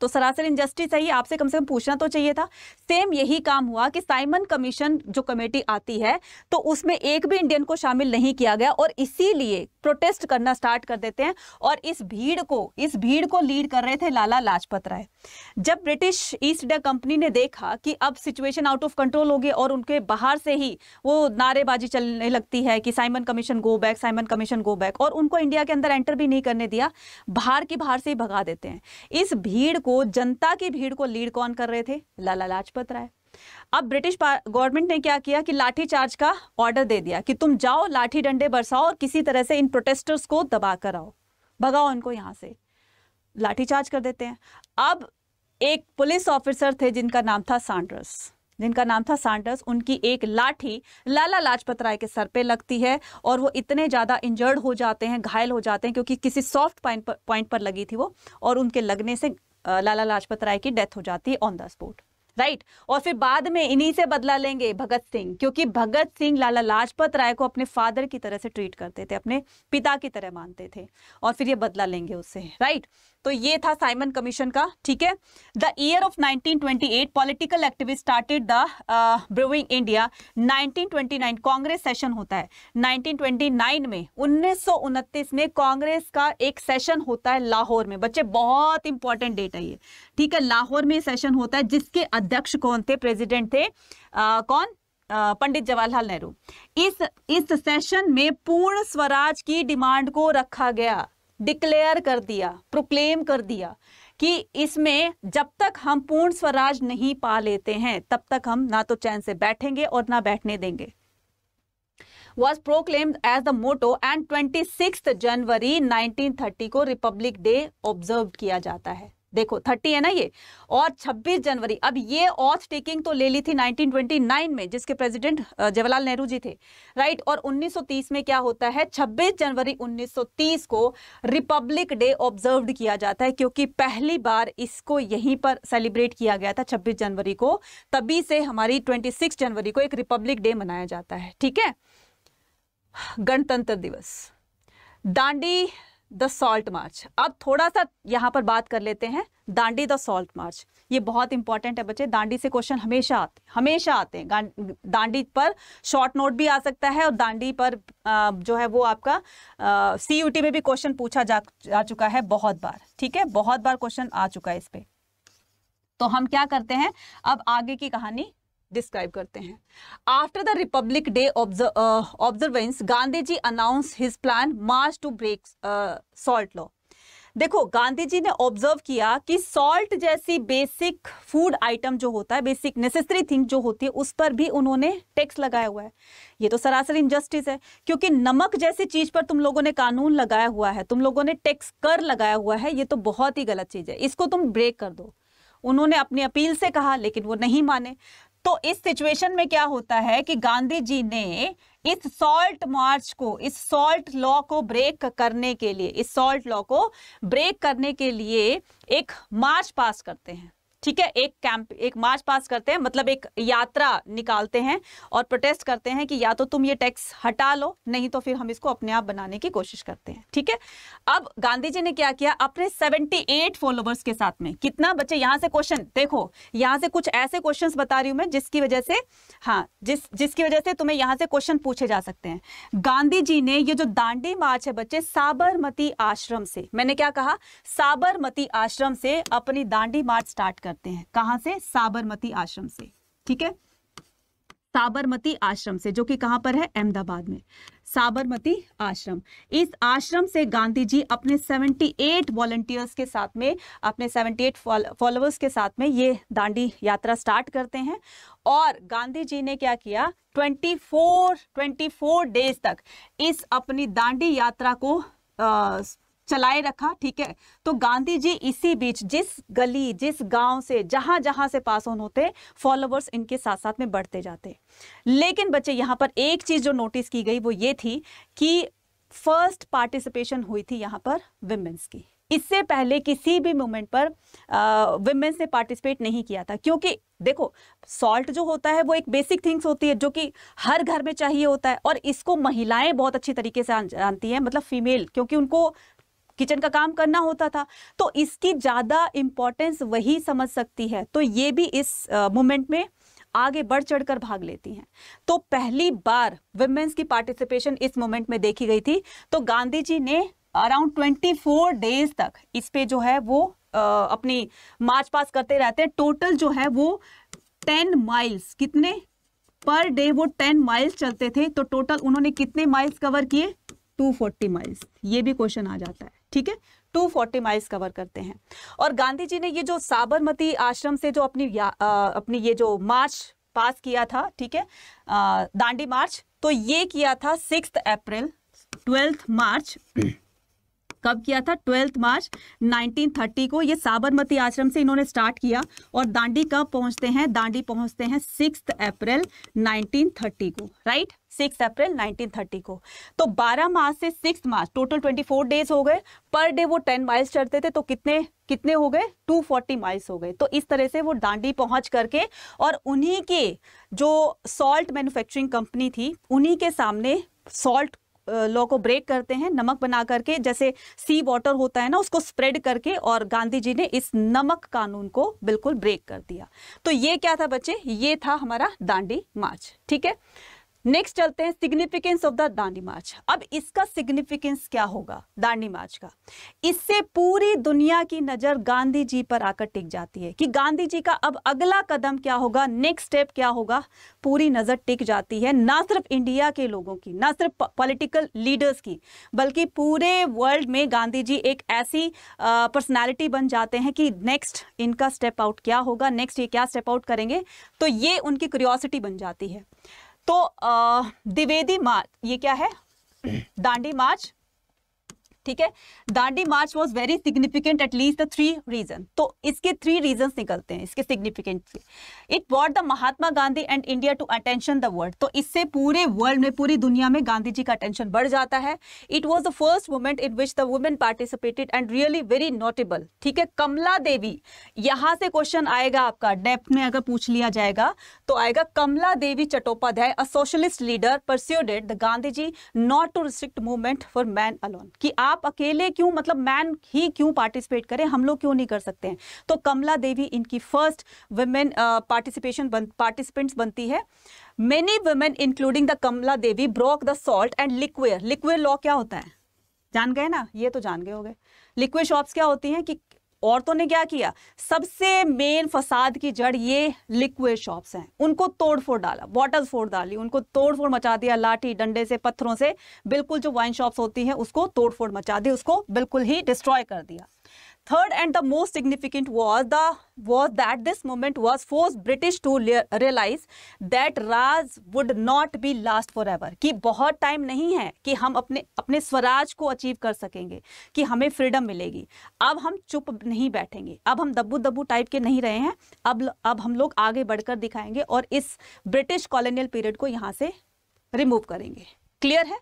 तो सरासर इंजस्टिस है आपसे कम से कम पूछना तो चाहिए था सेम यही काम हुआ कि साइमन कमीशन जो कमेटी आती है तो उसमें एक भी इंडियन को शामिल नहीं किया गया और इसीलिए प्रोटेस्ट करना स्टार्ट कर देते हैं और इस भीड़ को इस भीड़ को लीड कर रहे थे लाला लाजपत राय जब ब्रिटिश ईस्ट इंडिया कंपनी ने देखा कि अब सिचुएशन आउट ऑफ कंट्रोल होगी और उनके बाहर से ही वो नारेबाजी चलने लगती है कि Simon commission go back Simon commission go back और उनको इंडिया के अंदर एंटर भी नहीं करने दिया बाहर की बाहर से ही भगा देते हैं इस भीड़ को को जनता की भीड़ को लीड कौन कर रहे थे लाला लाजपत राय अब ब्रिटिश गवर्नमेंट ने क्या किया कि लाठी चार्ज का ऑर्डर दे दिया कि तुम जाओ लाठी डंडे बरसाओ और किसी तरह से इन प्रोटेस्टर्स को दबा कर आओ भगाओ इनको यहां से लाठी चार्ज कर देते हैं अब एक पुलिस ऑफिसर थे जिनका नाम था सांडर्स जिनका नाम था सांडर्स उनकी एक लाठी लाला लाजपत राय के सर पे लगती है और वो इतने ज़्यादा इंजर्ड हो जाते हैं घायल हो जाते हैं क्योंकि किसी सॉफ्ट पॉइंट पर लगी थी वो और उनके लगने से लाला लाजपत राय की डेथ हो जाती है ऑन द स्पॉट राइट और फिर बाद में इन्हीं से बदला लेंगे भगत सिंह क्योंकि भगत सिंह लाला लाजपत राय को अपने फादर की तरह से ट्रीट करते थे अपने पिता की तरह मानते थे और फिर ये बदला लेंगे उससे राइट तो ये था साइमन कमीशन का ठीक है the year of 1928 political activist started the brewing India 1929 Congress session होता है 1929 में उन्नीस में कांग्रेस का एक सेशन होता है लाहौर में बच्चे बहुत इंपॉर्टेंट डेट है ये ठीक है लाहौर में सेशन होता है जिसके अध्यक्ष कौन थे प्रेजिडेंट थे आ, uh, कौन uh, पंडित जवाहरलाल नेहरू इस इस सेशन में पूर्ण स्वराज की डिमांड को रखा गया डिक्लेयर कर दिया प्रोक्लेम कर दिया कि इसमें जब तक हम पूर्ण स्वराज नहीं पा लेते हैं तब तक हम ना तो चैन से बैठेंगे और ना बैठने देंगे was proclaim as the motto and twenty six जनवरी 1930 को रिपब्लिक डे ऑब्जर्व किया जाता है देखो थर्टी है ना ये और छब्बीस जनवरी अब ये ऑथ टेकिंग तो ले ली थी 1929 में जिसके प्रेसिडेंट जवाहरलाल नेहरू जी थे राइट और 1930 में क्या होता है छब्बीस जनवरी 1930 को रिपब्लिक डे ऑब्जर्व किया जाता है क्योंकि पहली बार इसको यहीं पर सेलिब्रेट किया गया था छब्बीस जनवरी को तभी से हमारी 26 जनवरी को एक रिपब्लिक डे मनाया जाता है ठीक है गणतंत्र दिवस दांडी द सॉल्ट मार्च अब थोड़ा सा यहाँ पर बात कर लेते हैं दांडी द सॉल्ट मार्च ये बहुत इंपॉर्टेंट है बच्चे दांडी से क्वेश्चन हमेशा आते हमेशा आते हैं दांडी पर शॉर्ट नोट भी आ सकता है और दांडी पर जो है वो आपका सी में भी क्वेश्चन पूछा जा, जा चुका है बहुत बार ठीक है बहुत बार क्वेश्चन आ चुका है इस पर तो हम क्या करते हैं अब आगे की कहानी डिस्क्राइब करते हैं after the republic day observance Gandhi ji announce his plan march to break salt law देखो गांधी जी ने ऑब्जर्व किया कि सॉल्ट जैसी बेसिक फूड आइटम जो होता है बेसिक नेसेसरी थिंग जो होती है उस पर भी उन्होंने टैक्स लगाया हुआ है ये तो सरासर इनजस्टिस है क्योंकि नमक जैसी चीज पर तुम लोगों ने कानून लगाया हुआ है तुम लोगों ने टैक्स कर लगाया हुआ है ये तो बहुत ही गलत चीज है इसको तुम ब्रेक कर दो उन्होंने अपनी अपील से कहा लेकिन वो नहीं माने तो इस सिचुएशन में क्या होता है कि गांधी जी ने इस सॉल्ट मार्च को इस सॉल्ट लॉ को ब्रेक करने के लिए इस सॉल्ट लॉ को ब्रेक करने के लिए एक मार्च पास करते हैं ठीक है एक कैंप एक मार्च पास करते हैं मतलब एक यात्रा निकालते हैं और प्रोटेस्ट करते हैं कि या तो तुम ये टैक्स हटा लो नहीं तो फिर हम इसको अपने आप बनाने की कोशिश करते हैं ठीक है अब गांधी जी ने क्या किया अपने 78 फॉलोवर्स के साथ में कितना बच्चे यहाँ से क्वेश्चन देखो यहाँ से कुछ ऐसे क्वेश्चन बता रही हूँ मैं जिसकी वजह से हाँ जिस जिसकी वजह से तुम्हें यहाँ से क्वेश्चन पूछे जा सकते हैं गांधी जी ने ये जो दांडी मार्च है बच्चे साबरमती आश्रम से मैंने क्या कहा साबरमती आश्रम से अपनी दांडी मार्च स्टार्ट कर करते हैं कहां से साबरमती आश्रम से ठीक है साबरमती आश्रम से जो कि कहां पर है अहमदाबाद में साबरमती आश्रम इस आश्रम से गांधी जी अपने 78 एट वॉलंटियर्स के साथ में अपने 78 एट फॉलोअर्स के साथ में ये दांडी यात्रा स्टार्ट करते हैं और गांधी जी ने क्या किया 24 24 डेज तक इस अपनी दांडी यात्रा को आ, चलाए रखा ठीक है तो गांधी जी इसी बीच जिस गली जिस गांव से जहां जहां से पास ऑन होते फॉलोवर्स इनके साथ साथ में बढ़ते जाते लेकिन बच्चे यहां पर एक चीज जो नोटिस की गई वो ये थी कि फर्स्ट पार्टिसिपेशन हुई थी यहां पर विमेंस की इससे पहले किसी भी मोमेंट पर वुमेन्स ने पार्टिसिपेट नहीं किया था क्योंकि देखो सॉल्ट जो होता है वो एक बेसिक थिंग्स होती है जो कि हर घर में चाहिए होता है और इसको महिलाएं बहुत अच्छी तरीके से जानती हैं मतलब फीमेल क्योंकि उनको किचन का काम करना होता था तो इसकी ज़्यादा इंपॉर्टेंस वही समझ सकती है तो ये भी इस मूवमेंट में आगे बढ़ चढ़कर भाग लेती हैं तो पहली बार वुमेन्स की पार्टिसिपेशन इस मूवमेंट में देखी गई थी तो गांधी जी ने अराउंड 24 डेज तक इस पे जो है वो आ, अपनी मार्च पास करते रहते हैं टोटल जो है वो 10 माइल्स कितने पर डे वो 10 माइल्स चलते थे तो टोटल उन्होंने कितने माइल्स कवर किए 240 माइल्स ये भी क्वेश्चन आ जाता है ठीक है 240 माइल्स कवर करते हैं और गांधी जी ने ये जो साबरमती आश्रम से जो अपनी आ, अपनी ये जो मार्च पास किया था ठीक है दांडी मार्च तो ये किया था सिक्स अप्रैल ट्वेल्थ मार्च कब किया था ट्वेल्थ मार्च 1930 को ये साबरमती आश्रम से इन्होंने स्टार्ट किया और दांडी कब पहुंचते हैं दांडी पहुंचते हैं सिक्स अप्रैल 1930 को राइट सिक्स अप्रैल 1930 को तो 12 मार्च से सिक्स मार्च टोटल 24 डेज हो गए पर डे वो 10 माइल्स चढ़ते थे तो कितने कितने हो गए 240 माइल्स हो गए तो इस तरह से वो दांडी पहुंच करके और उन्हीं के जो सॉल्ट मैन्युफैक्चरिंग कंपनी थी उन्हीं के सामने सॉल्ट लॉ को ब्रेक करते हैं नमक बना करके जैसे सी वाटर होता है ना उसको स्प्रेड करके और गांधी जी ने इस नमक कानून को बिल्कुल ब्रेक कर दिया तो ये क्या था बच्चे ये था हमारा दांडी मार्च ठीक है नेक्स्ट चलते हैं significance of the Dandi march अब इसका सिग्निफिकेंस क्या होगा दांडी मार्च का इससे पूरी दुनिया की नजर गांधी जी पर आकर टिक जाती है कि गांधी जी का अब अगला कदम क्या होगा नेक्स्ट स्टेप क्या होगा पूरी नजर टिक जाती है ना सिर्फ इंडिया के लोगों की ना सिर्फ पॉलिटिकल लीडर्स की बल्कि पूरे वर्ल्ड में गांधी जी एक ऐसी पर्सनैलिटी बन जाते हैं कि नेक्स्ट इनका स्टेप आउट क्या होगा नेक्स्ट ये क्या स्टेप आउट करेंगे तो ये उनकी क्यूरियोसिटी बन जाती है तो द्विवेदी मार्ग ये क्या है दांडी मार्च ठीक है Dandi march was very significant at least the three reason तो इसके थ्री रीजन निकलते हैं इसके significant it what the Mahatma Gandhi and India to attention the world तो इससे पूरे वर्ल्ड में पूरी दुनिया में गांधी जी का अटेंशन बढ़ जाता है it was the first moment in which the women participated and really very notable ठीक है कमला देवी यहां से क्वेश्चन आएगा आपका डेप्थ में अगर पूछ लिया जाएगा तो आएगा Kamala Devi Chattopadhyay a socialist leader persuaded the Gandhi ji not to restrict movement for man alone की आप अकेले क्यों मतलब मैन ही क्यों पार्टिसिपेट करें हम लोग क्यों नहीं कर सकते हैं तो कमला देवी इनकी फर्स्ट वुमेन पार्टिसिपेशन पार्टिसिपेंट्स बनती है many women including the Kamala Devi broke the salt and liquor liquor law क्या होता है जान गए ना ये तो जान गए हो गए लिक्विड शॉप्स क्या होती हैं कि औरतों ने क्या किया सबसे मेन फसाद की जड़ ये लिक्विड शॉप्स हैं उनको तोड़फोड़ डाला बॉटल फोड़ डाली उनको तोड़फोड़ मचा दिया लाठी डंडे से पत्थरों से बिल्कुल जो वाइन शॉप्स होती हैं उसको तोड़फोड़ मचा दी उसको बिल्कुल ही डिस्ट्रॉय कर दिया third and the most significant was the was that this movement was force British to realise that Raj not be last forever कि बहुत टाइम नहीं है कि हम अपने अपने स्वराज को अचीव कर सकेंगे कि हमें फ्रीडम मिलेगी अब हम चुप नहीं बैठेंगे अब हम दब्बू दब्बू टाइप के नहीं रहे हैं अब अब हम लोग आगे बढ़कर दिखाएंगे और इस ब्रिटिश कॉलोनियल पीरियड को यहाँ से रिमूव करेंगे क्लियर है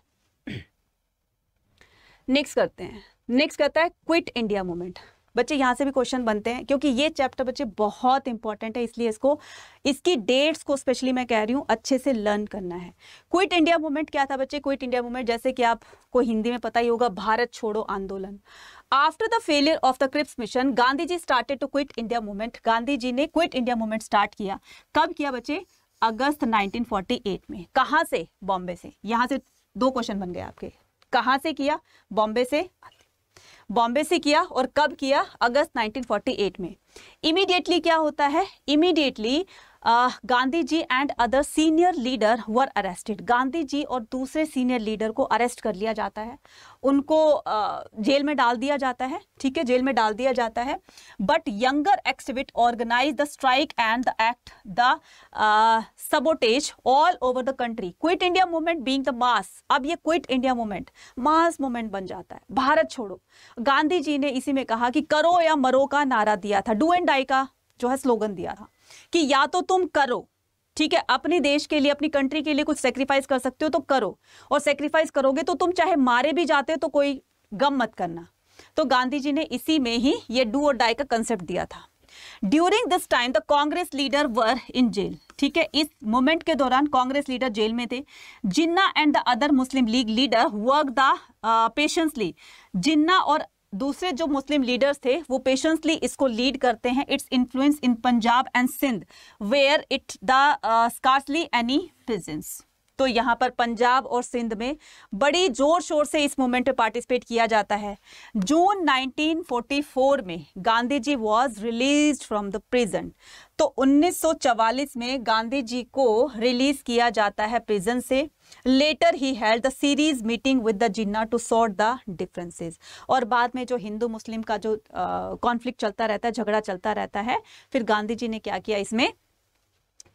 नेक्स्ट करते हैं नेक्स्ट कहता है क्विट इंडिया मूवमेंट बच्चे यहाँ से भी क्वेश्चन बनते हैं क्योंकि ये चैप्टर बच्चे बहुत इंपॉर्टेंट है इसलिए इसको इसकी डेट्स को स्पेशली मैं कह रही हूँ अच्छे से लर्न करना है क्विट इंडिया मूवमेंट क्या था बच्चे क्विट इंडिया मूवमेंट जैसे कि आपको हिंदी में पता ही होगा भारत छोड़ो आंदोलन after the failure of the Cripps mission Gandhi ji started to quit India movement Gandhi ji ने क्विट इंडिया मूवमेंट स्टार्ट किया कब किया बच्चे अगस्त नाइनटीन में कहाँ से बॉम्बे से यहाँ से दो क्वेश्चन बन गए आपके कहाँ से किया बॉम्बे से बॉम्बे से किया और कब किया अगस्त 1948 में इमीडिएटली क्या होता है immediately Uh, Gandhi ji and other senior leader were arrested Gandhi ji और दूसरे सीनियर लीडर को अरेस्ट कर लिया जाता है उनको uh, जेल में डाल दिया जाता है ठीक है जेल में डाल दिया जाता है but younger activist organise the strike and the act the sabotage all over the country quit India movement being the mass अब ये quit India movement mass movement बन जाता है भारत छोड़ो गांधी जी ने इसी में कहा कि करो या मरो का नारा दिया था डू एंड डाई का जो है स्लोगन दिया था कि या तो तुम करो ठीक है अपने देश के लिए अपनी कंट्री के लिए कुछ सेक्रीफाइस कर सकते हो तो करो और सेक्रीफाइस करोगे तो तुम चाहे मारे भी जाते हो तो कोई गम मत करना तो गांधी जी ने इसी में ही ये डू और डाई का कंसेप्ट दिया था during this time the Congress leader were in jail ठीक है इस मोमेंट के दौरान कांग्रेस लीडर जेल में थे Jinnah and the other Muslim league leader work the patiently Jinnah और दूसरे जो मुस्लिम लीडर्स थे वो पेशेंसली इसको लीड करते हैं its influence in Punjab and Sindh where it the scarcely any presence तो यहाँ पर पंजाब और सिंध में बड़ी जोर शोर से इस मूवमेंट में पार्टिसिपेट किया जाता है जून 1944 में Gandhi ji was release from the prison तो 1944 में गांधी जी को रिलीज किया जाता है प्रिजन से later he held the series meeting with the Jinnah to sort the differences और बाद में जो हिंदू मुस्लिम का जो कॉन्फ्लिक्ट चलता रहता है झगड़ा चलता रहता है फिर गांधी जी ने क्या किया इसमें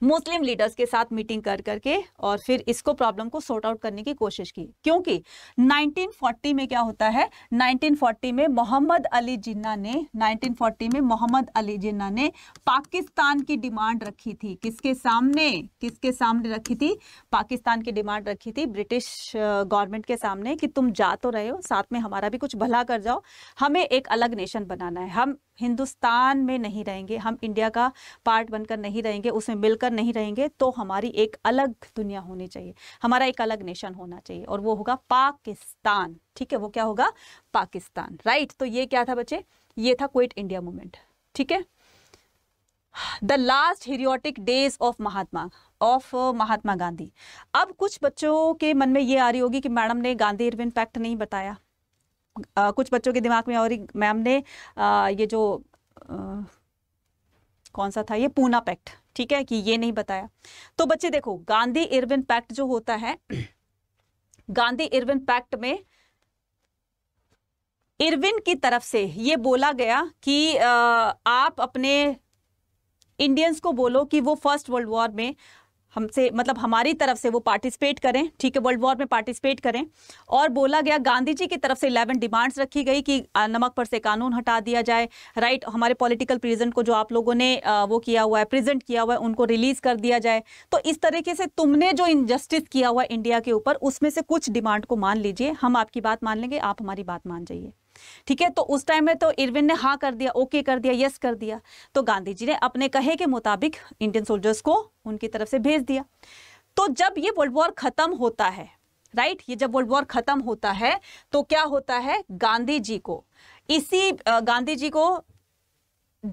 मुस्लिम लीडर्स के साथ मीटिंग कर करके और फिर इसको प्रॉब्लम को सॉर्ट आउट करने की कोशिश की क्योंकि 1940 में क्या होता है 1940 में मोहम्मद अली जिन्ना ने 1940 में मोहम्मद अली जिन्ना ने पाकिस्तान की डिमांड रखी थी किसके सामने किसके सामने रखी थी पाकिस्तान की डिमांड रखी थी ब्रिटिश गवर्नमेंट के सामने कि तुम जा तो रहे हो साथ में हमारा भी कुछ भला कर जाओ हमें एक अलग नेशन बनाना है हम हिंदुस्तान में नहीं रहेंगे हम इंडिया का पार्ट बनकर नहीं रहेंगे उसमें मिलकर मिलकर नहीं रहेंगे तो हमारी एक अलग दुनिया होनी चाहिए हमारा एक अलग नेशन होना चाहिए और वो होगा पाकिस्तान ठीक है वो क्या होगा पाकिस्तान राइट तो ये क्या था बच्चे ये था क्विट इंडिया मूवमेंट ठीक है the last heroic days of Mahatma of Mahatma Gandhi अब कुछ बच्चों के मन में ये आ रही होगी कि मैडम ने गांधी इरविन पैक्ट नहीं बताया आ, कुछ बच्चों के दिमाग में और मैम ने आ, ये जो आ, कौन सा था ये पूना पैक्ट ठीक है कि ये नहीं बताया तो बच्चे देखो गांधी इरविन पैक्ट जो होता है गांधी इरविन पैक्ट में इरविन की तरफ से ये बोला गया कि आप अपने इंडियंस को बोलो कि वो फर्स्ट वर्ल्ड वॉर में हमसे मतलब हमारी तरफ से वो पार्टिसिपेट करें ठीक है वर्ल्ड वॉर में पार्टिसिपेट करें और बोला गया गांधी जी की तरफ से 11 डिमांड्स रखी गई कि नमक पर से कानून हटा दिया जाए राइट हमारे पॉलिटिकल प्रेजेंट को जो आप लोगों ने वो किया हुआ है प्रेजेंट किया हुआ है उनको रिलीज कर दिया जाए तो इस तरीके से तुमने जो इनजस्टिस किया हुआ इंडिया के ऊपर उसमें से कुछ डिमांड को मान लीजिए हम आपकी बात मान लेंगे आप हमारी बात मान जाइए ठीक है तो उस टाइम में तो इरविन ने हाँ कर दिया ओके कर दिया यस कर दिया तो गांधी जी ने अपने कहे के मुताबिक इंडियन सोल्जर्स को उनकी तरफ से भेज दिया तो जब ये वर्ल्ड वॉर खत्म होता है राइट ये जब वर्ल्ड वॉर खत्म होता है तो क्या होता है गांधी जी को इसी गांधी जी को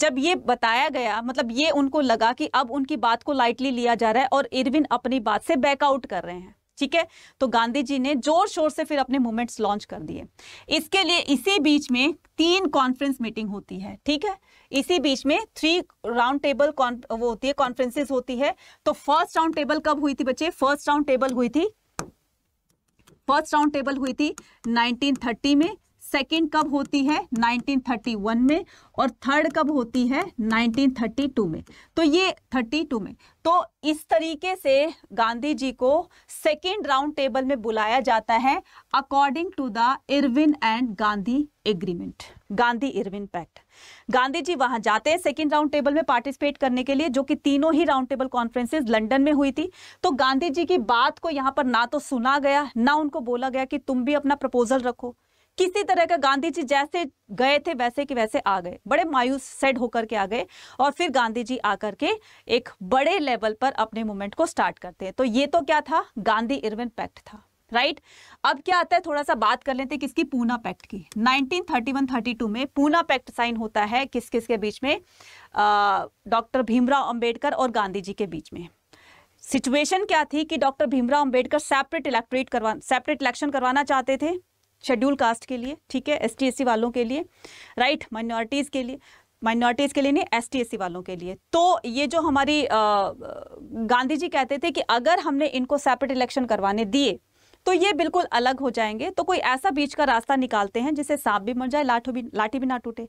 जब ये बताया गया मतलब ये उनको लगा कि अब उनकी बात को लाइटली लिया जा रहा है और इरविन अपनी बात से बैकआउट कर रहे हैं ठीक है तो गांधी जी ने जोर शोर से फिर अपने मूवमेंट्स लॉन्च कर दिए इसके लिए इसी बीच में तीन कॉन्फ्रेंस मीटिंग होती है ठीक है इसी बीच में थ्री राउंड टेबल वो होती है कॉन्फ्रेंसेस होती है तो फर्स्ट राउंड टेबल कब हुई थी बच्चे फर्स्ट राउंड टेबल हुई थी फर्स्ट राउंड टेबल हुई थी 1930 में सेकेंड कब होती है 1931 में और थर्ड कब होती है 1932 में तो ये 32 में तो इस तरीके से गांधी जी को सेकेंड राउंड टेबल में बुलाया जाता है according to the Irwin and Gandhi agreement Gandhi Irwin pact Gandhi ji वहां जाते हैं सेकेंड राउंड टेबल में पार्टिसिपेट करने के लिए जो कि तीनों ही राउंड टेबल कॉन्फ्रेंसेज लंदन में हुई थी तो गांधी जी की बात को यहाँ पर ना तो सुना गया ना उनको बोला गया कि तुम भी अपना प्रपोजल रखो किसी तरह का गांधी जी जैसे गए थे वैसे कि वैसे आ गए बड़े मायूस सेड होकर के आ गए और फिर गांधी जी आकर के एक बड़े लेवल पर अपने मूवमेंट को स्टार्ट करते हैं तो ये तो क्या था गांधी इरविन पैक्ट था राइट right? अब क्या आता है थोड़ा सा बात कर लेते हैं किसकी पूना पैक्ट की 1931-32 में पूना पैक्ट साइन होता है किस किस के बीच में डॉक्टर भीमराव अंबेडकर और गांधी जी के बीच में सिचुएशन क्या थी कि doctor Bhimrao Ambedkar separate electorate करवा सेपरेट इलेक्शन करवाना चाहते थे शेड्यूल कास्ट के लिए ठीक है एस टी वालों के लिए राइट माइनॉरिटीज़ के लिए माइनॉरिटीज़ के लिए नहीं एस टी वालों के लिए तो ये जो हमारी गांधी जी कहते थे कि अगर हमने इनको सेपरेट इलेक्शन करवाने दिए तो ये बिल्कुल अलग हो जाएंगे तो कोई ऐसा बीच का रास्ता निकालते हैं जिससे सांप भी मर जाए लाठो भी लाठी भी ना टूटे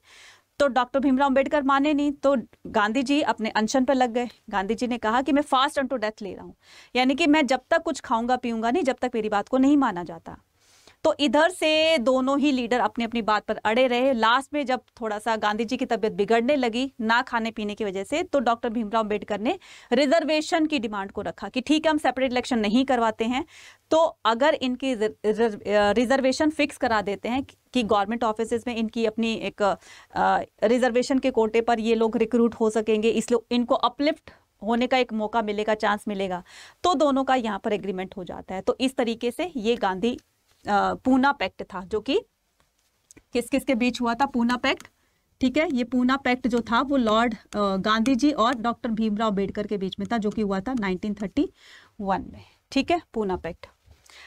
तो डॉक्टर भीमराव अंबेडकर माने नहीं तो गांधी जी अपने अनशन पर लग गए गांधी जी ने कहा कि मैं फास्ट अन टू डेथ ले रहा हूँ यानी कि मैं जब तक कुछ खाऊंगा पीऊंगा नहीं जब तक मेरी बात को नहीं माना जाता तो इधर से दोनों ही लीडर अपनी अपनी बात पर अड़े रहे लास्ट में जब थोड़ा सा गांधी जी की तबियत बिगड़ने लगी ना खाने पीने की वजह से तो डॉक्टर भीमराव अम्बेडकर ने रिजर्वेशन की डिमांड को रखा कि ठीक है हम सेपरेट इलेक्शन नहीं करवाते हैं तो अगर इनकी रिजर्वेशन फिक्स करा देते हैं कि गवर्नमेंट ऑफिस में इनकी अपनी एक रिजर्वेशन के कोटे पर ये लोग रिक्रूट हो सकेंगे इसलिए इनको अपलिफ्ट होने का एक मौका मिलेगा चांस मिलेगा तो दोनों का यहाँ पर एग्रीमेंट हो जाता है तो इस तरीके से ये गांधी पूना पैक्ट था जो कि किस किस के बीच हुआ था पूना पैक्ट ठीक है ये पूना पैक्ट जो था वो लॉर्ड गांधी जी और डॉक्टर भीमराव अम्बेडकर के बीच में था जो कि हुआ था 1931 में ठीक है पूना पैक्ट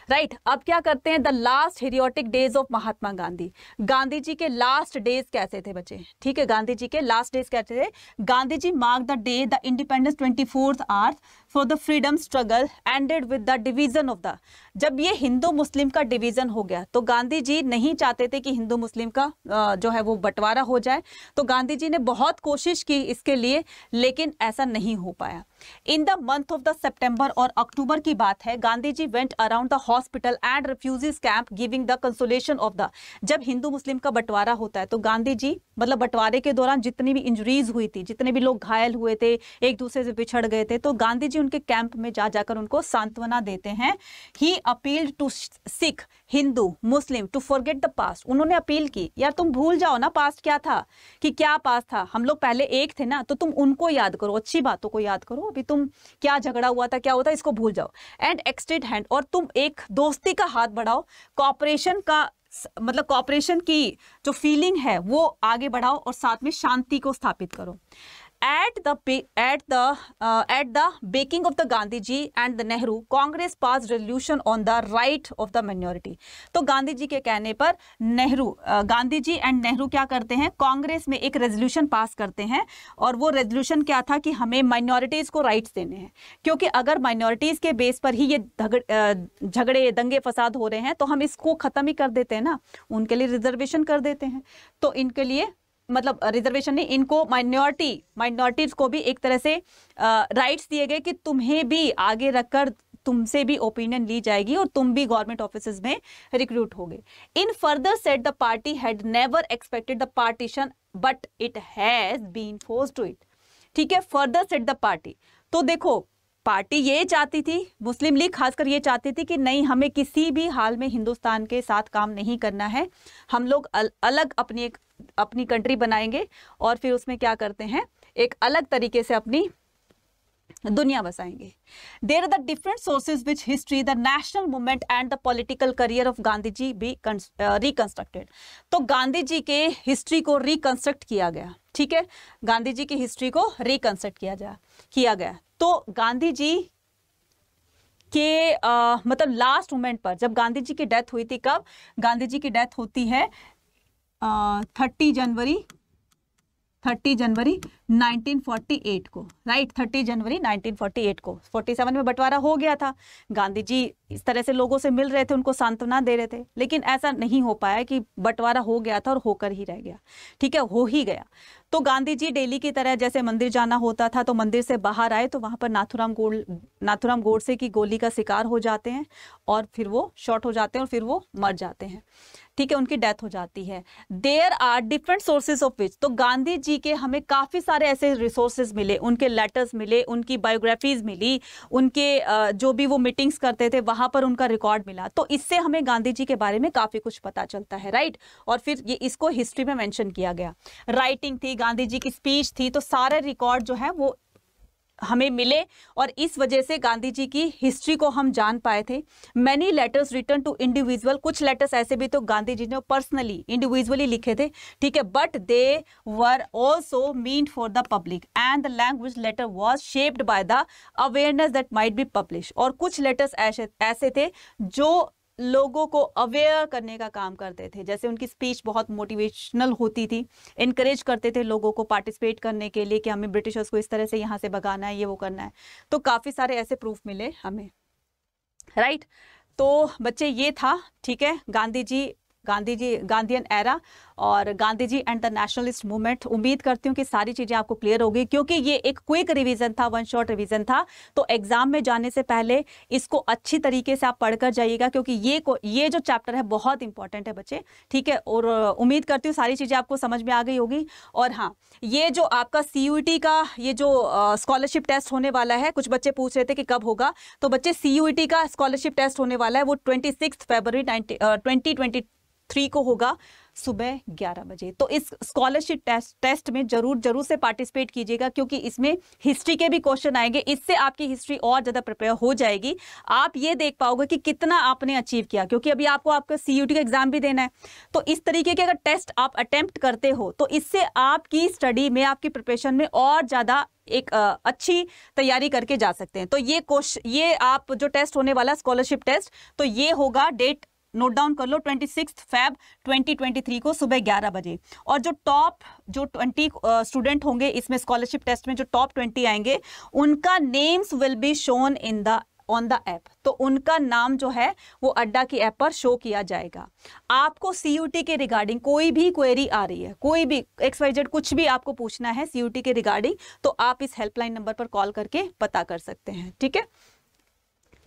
राइट right, अब क्या करते हैं the last heroic days of Mahatma Gandhi Gandhi ji के लास्ट डेज कैसे थे बच्चे ठीक है गांधी जी के लास्ट डेज कैसे थे Gandhi ji mark the day the independence twenty fourth earth for the freedom struggle ended with the division of the जब ये हिंदू मुस्लिम का डिवीजन हो गया तो गांधी जी नहीं चाहते थे कि हिंदू मुस्लिम का जो है वो बंटवारा हो जाए तो गांधी जी ने बहुत कोशिश की इसके लिए लेकिन ऐसा नहीं हो पाया in the month of the September और अक्टूबर की बात है Gandhi ji went around the hospital and refugees camp giving the consolation of the जब हिंदू मुस्लिम का बंटवारा होता है तो गांधी जी मतलब बंटवारे के दौरान जितनी भी इंजरीज हुई थी जितने भी लोग घायल हुए थे एक दूसरे से पिछड़ गए थे तो गांधी जी उनके कैंप में जा जाकर उनको सांत्वना देते हैं he appeal to Sikh Hindu Muslim to forget the past उन्होंने अपील की यार तुम भूल जाओ ना पास्ट क्या था कि क्या पास्ट था हम लोग पहले एक थे ना तो तुम उनको याद करो अच्छी बातों को याद करो अभी तुम क्या झगड़ा हुआ था क्या होता इसको भूल जाओ एंड एक्सटेड हैंड और तुम एक दोस्ती का हाथ बढ़ाओ कॉपरेशन का मतलब कॉपरेशन की जो फीलिंग है वो आगे बढ़ाओ और साथ में शांति को स्थापित करो at the at the at the backing of the Gandhi ji and the Nehru Congress pass resolution on the right of the the तो गांधी जी के कहने पर नेहरू गांधी जी एंड नेहरू क्या करते हैं कांग्रेस में एक रेजोल्यूशन पास करते हैं और वो रेजोल्यूशन क्या था कि हमें माइनॉरिटीज़ को राइट्स देने हैं क्योंकि अगर माइनॉरिटीज़ के बेस पर ही ये uh, झगड़े दंगे फसाद हो रहे हैं तो हम इसको ख़त्म ही कर देते हैं ना उनके लिए रिजर्वेशन कर देते हैं तो इनके लिए मतलब रिजर्वेशन नहीं इनको माइनॉरिटी माइनॉरिटीज को भी एक तरह से राइट्स दिए गए कि तुम्हें भी आगे रखकर तुमसे भी ओपिनियन ली जाएगी और तुम भी गवर्नमेंट ऑफिस में रिक्रूट होगे in further set the party had never expected the partition but it has been force to it ठीक है फर्दर सेट द पार्टी तो देखो पार्टी ये चाहती थी मुस्लिम लीग खासकर ये चाहती थी कि नहीं हमें किसी भी हाल में हिंदुस्तान के साथ काम नहीं करना है हम लोग अल, अलग अपनी एक अपनी कंट्री बनाएंगे और फिर उसमें क्या करते हैं एक अलग तरीके से अपनी दुनिया बसाएंगे there are the different sources which history the national movement and the political career of Gandhi ji be reconstructed तो गांधी जी के हिस्ट्री को रिकंस्ट्रक्ट किया गया ठीक है गांधी जी की हिस्ट्री को रिकंस्ट्रक्ट किया जा किया गया तो गांधी जी के आ, मतलब लास्ट मोमेंट पर जब गांधी जी की डेथ हुई थी कब गांधी जी की डेथ होती है थर्टी जनवरी थर्टी जनवरी 1948 को राइट 30 जनवरी 1948 को 47 में बंटवारा हो गया था गांधी जी इस तरह से लोगों से मिल रहे थे उनको सांत्वना दे रहे थे लेकिन ऐसा नहीं हो पाया कि बंटवारा हो गया था और होकर ही रह गया ठीक है हो ही गया तो गांधी जी डेली की तरह जैसे मंदिर जाना होता था तो मंदिर से बाहर आए तो वहां पर नाथुराम गोल नाथुराम गोडसे की गोली का शिकार हो जाते हैं और फिर वो शॉर्ट हो जाते हैं और फिर वो मर जाते हैं ठीक है उनकी डेथ हो जाती है there are different sources of which तो गांधी जी के हमें काफी सारे सारे ऐसे रिसोर्सेज मिले उनके लेटर्स मिले उनकी बायोग्राफीज मिली उनके जो भी वो मीटिंग्स करते थे वहां पर उनका रिकॉर्ड मिला तो इससे हमें गांधी जी के बारे में काफ़ी कुछ पता चलता है राइट और फिर ये इसको हिस्ट्री में मैंशन किया गया राइटिंग थी गांधी जी की स्पीच थी तो सारे रिकॉर्ड जो है वो हमें मिले और इस वजह से गांधी जी की हिस्ट्री को हम जान पाए थे many letters return to individual कुछ लेटर्स ऐसे भी तो गांधी जी ने पर्सनली इंडिविजुअली लिखे थे ठीक है but they were also mean for the public and the language letter was shaped by the awareness that might be publish और कुछ लेटर्स ऐसे ऐसे थे जो लोगों को अवेयर करने का काम करते थे जैसे उनकी स्पीच बहुत मोटिवेशनल होती थी इनक्रेज करते थे लोगों को पार्टिसिपेट करने के लिए कि हमें ब्रिटिशर्स को इस तरह से यहाँ से भगाना है ये वो करना है तो काफ़ी सारे ऐसे प्रूफ मिले हमें राइट right? तो बच्चे ये था ठीक है गांधी जी गांधी जी गांधीन एरा और Gandhi ji and the nationalist movement उम्मीद करती हूँ कि सारी चीज़ें आपको क्लियर होगी क्योंकि ये एक क्विक रिवीजन था वन शॉट रिवीजन था तो एग्ज़ाम में जाने से पहले इसको अच्छी तरीके से आप पढ़कर जाइएगा क्योंकि ये को ये जो चैप्टर है बहुत इंपॉर्टेंट है बच्चे ठीक है और उम्मीद करती हूँ सारी चीज़ें आपको समझ में आ गई होगी और हाँ ये जो आपका सी का ये जो स्कॉलरशिप टेस्ट होने वाला है कुछ बच्चे पूछ रहे थे कि कब होगा तो बच्चे सी का स्कॉलरशिप टेस्ट होने वाला है वो twenty six February twenty three को होगा सुबह ग्यारह बजे तो इस स्कॉलरशिप टेस्ट टेस्ट में जरूर जरूर से पार्टिसिपेट कीजिएगा क्योंकि इसमें हिस्ट्री के भी क्वेश्चन आएंगे इससे आपकी हिस्ट्री और ज़्यादा प्रिपेयर हो जाएगी आप ये देख पाओगे कि कितना आपने अचीव किया क्योंकि अभी आपको आपका सी का एग्ज़ाम भी देना है तो इस तरीके के अगर टेस्ट आप अटैम्प्ट करते हो तो इससे आपकी स्टडी में आपकी प्रिपरेशन में और ज़्यादा एक अच्छी तैयारी करके जा सकते हैं तो ये क्वेश्चन ये आप जो टेस्ट होने वाला स्कॉलरशिप टेस्ट तो ये होगा डेट नोट डाउन कर लो twenty six Feb twenty twenty three को सुबह ग्यारह बजे और जो टॉप जो ट्वेंटी स्टूडेंट होंगे इसमें स्कॉलरशिप टेस्ट में जो टॉप ट्वेंटी आएंगे उनका names will be shown in the on the app तो उनका नाम जो है वो अड्डा की ऐप पर शो किया जाएगा आपको सी के रिगार्डिंग कोई भी क्वेरी आ रही है कोई भी एक्स वाई जेड कुछ भी आपको पूछना है सी के रिगार्डिंग तो आप इस हेल्पलाइन नंबर पर कॉल करके पता कर सकते हैं ठीक है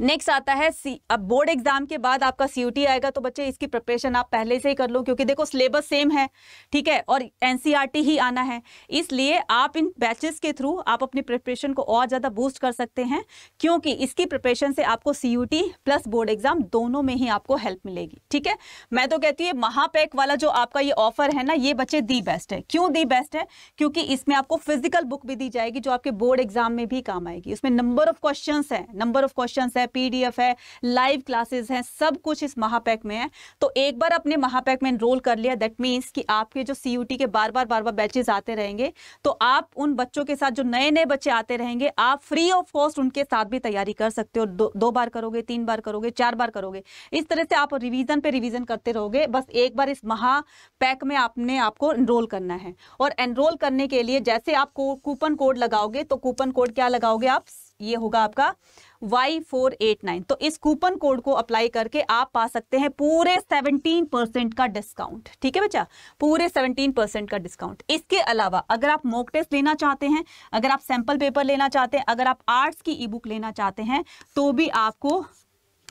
नेक्स्ट आता है सी अब बोर्ड एग्जाम के बाद आपका सी आएगा तो बच्चे इसकी प्रिपरेशन आप पहले से ही कर लो क्योंकि देखो सिलेबस सेम है ठीक है और एन e ही आना है इसलिए आप इन बैचेस के थ्रू आप अपनी प्रिपरेशन को और ज़्यादा बूस्ट कर सकते हैं क्योंकि इसकी प्रिपरेशन से आपको सी प्लस बोर्ड एग्जाम दोनों में ही आपको हेल्प मिलेगी ठीक है मैं तो कहती हूँ महापैक वाला जो आपका ये ऑफर है ना ये बच्चे दी बेस्ट है क्यों दी बेस्ट है क्योंकि इसमें आपको फिजिकल बुक भी दी जाएगी जो आपके बोर्ड एग्जाम में भी काम आएगी उसमें नंबर ऑफ क्वेश्चन है नंबर ऑफ क्वेश्चन है पीडीएफ है लाइव क्लासेस हैं सब कुछ इस महापैक में है तो एक बार अपने महापैक में इनरोल कर लिया दैट मीन्स कि आपके जो सी के बार बार बार बार बैचेज आते रहेंगे तो आप उन बच्चों के साथ जो नए नए बच्चे आते रहेंगे आप फ्री ऑफ कॉस्ट उनके साथ भी तैयारी कर सकते हो दो, दो बार करोगे तीन बार करोगे चार बार करोगे इस तरह से आप रिविजन पे रिविजन करते रहोगे बस एक बार इस महा पैक में आपने आपको एनरोल करना है और एनरोल करने के लिए जैसे आप कूपन कोड लगाओगे तो कूपन कोड क्या लगाओगे आप ये होगा आपका वाई फोर एट नाइन तो इस कूपन कोड को अप्लाई करके आप पा सकते हैं पूरे सेवनटीन परसेंट का डिस्काउंट ठीक है बच्चा पूरे सेवनटीन परसेंट का डिस्काउंट इसके अलावा अगर आप मोक टेस्ट लेना चाहते हैं अगर आप सैंपल पेपर लेना चाहते हैं अगर आप आर्ट्स की ई बुक लेना चाहते हैं तो भी आपको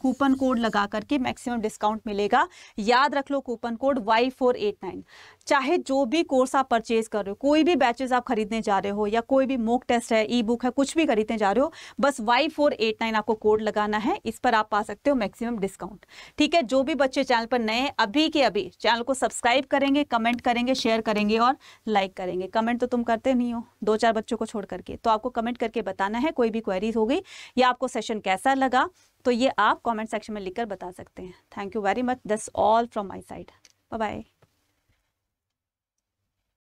कूपन कोड लगा करके मैक्सिमम डिस्काउंट मिलेगा याद रख लो coupon code Y four eight nine चाहे जो भी कोर्स आप परचेज कर रहे हो कोई भी बैचेज आप खरीदने जा रहे हो या कोई भी मोक टेस्ट है ई बुक है कुछ भी खरीदने जा रहे हो बस वाई फोर एट नाइन आपको कोड लगाना है इस पर आप पा सकते हो मैक्सिमम डिस्काउंट ठीक है जो भी बच्चे चैनल पर नए अभी के अभी चैनल को सब्सक्राइब करेंगे कमेंट करेंगे शेयर करेंगे और लाइक करेंगे कमेंट तो तुम करते नहीं हो दो चार बच्चों को छोड़ करके तो आपको कमेंट करके बताना है कोई भी क्वेरीज होगी या आपको सेशन कैसा लगा तो ये आप कमेंट सेक्शन में लिखकर बता सकते हैं thank you very much this all from my side bye bye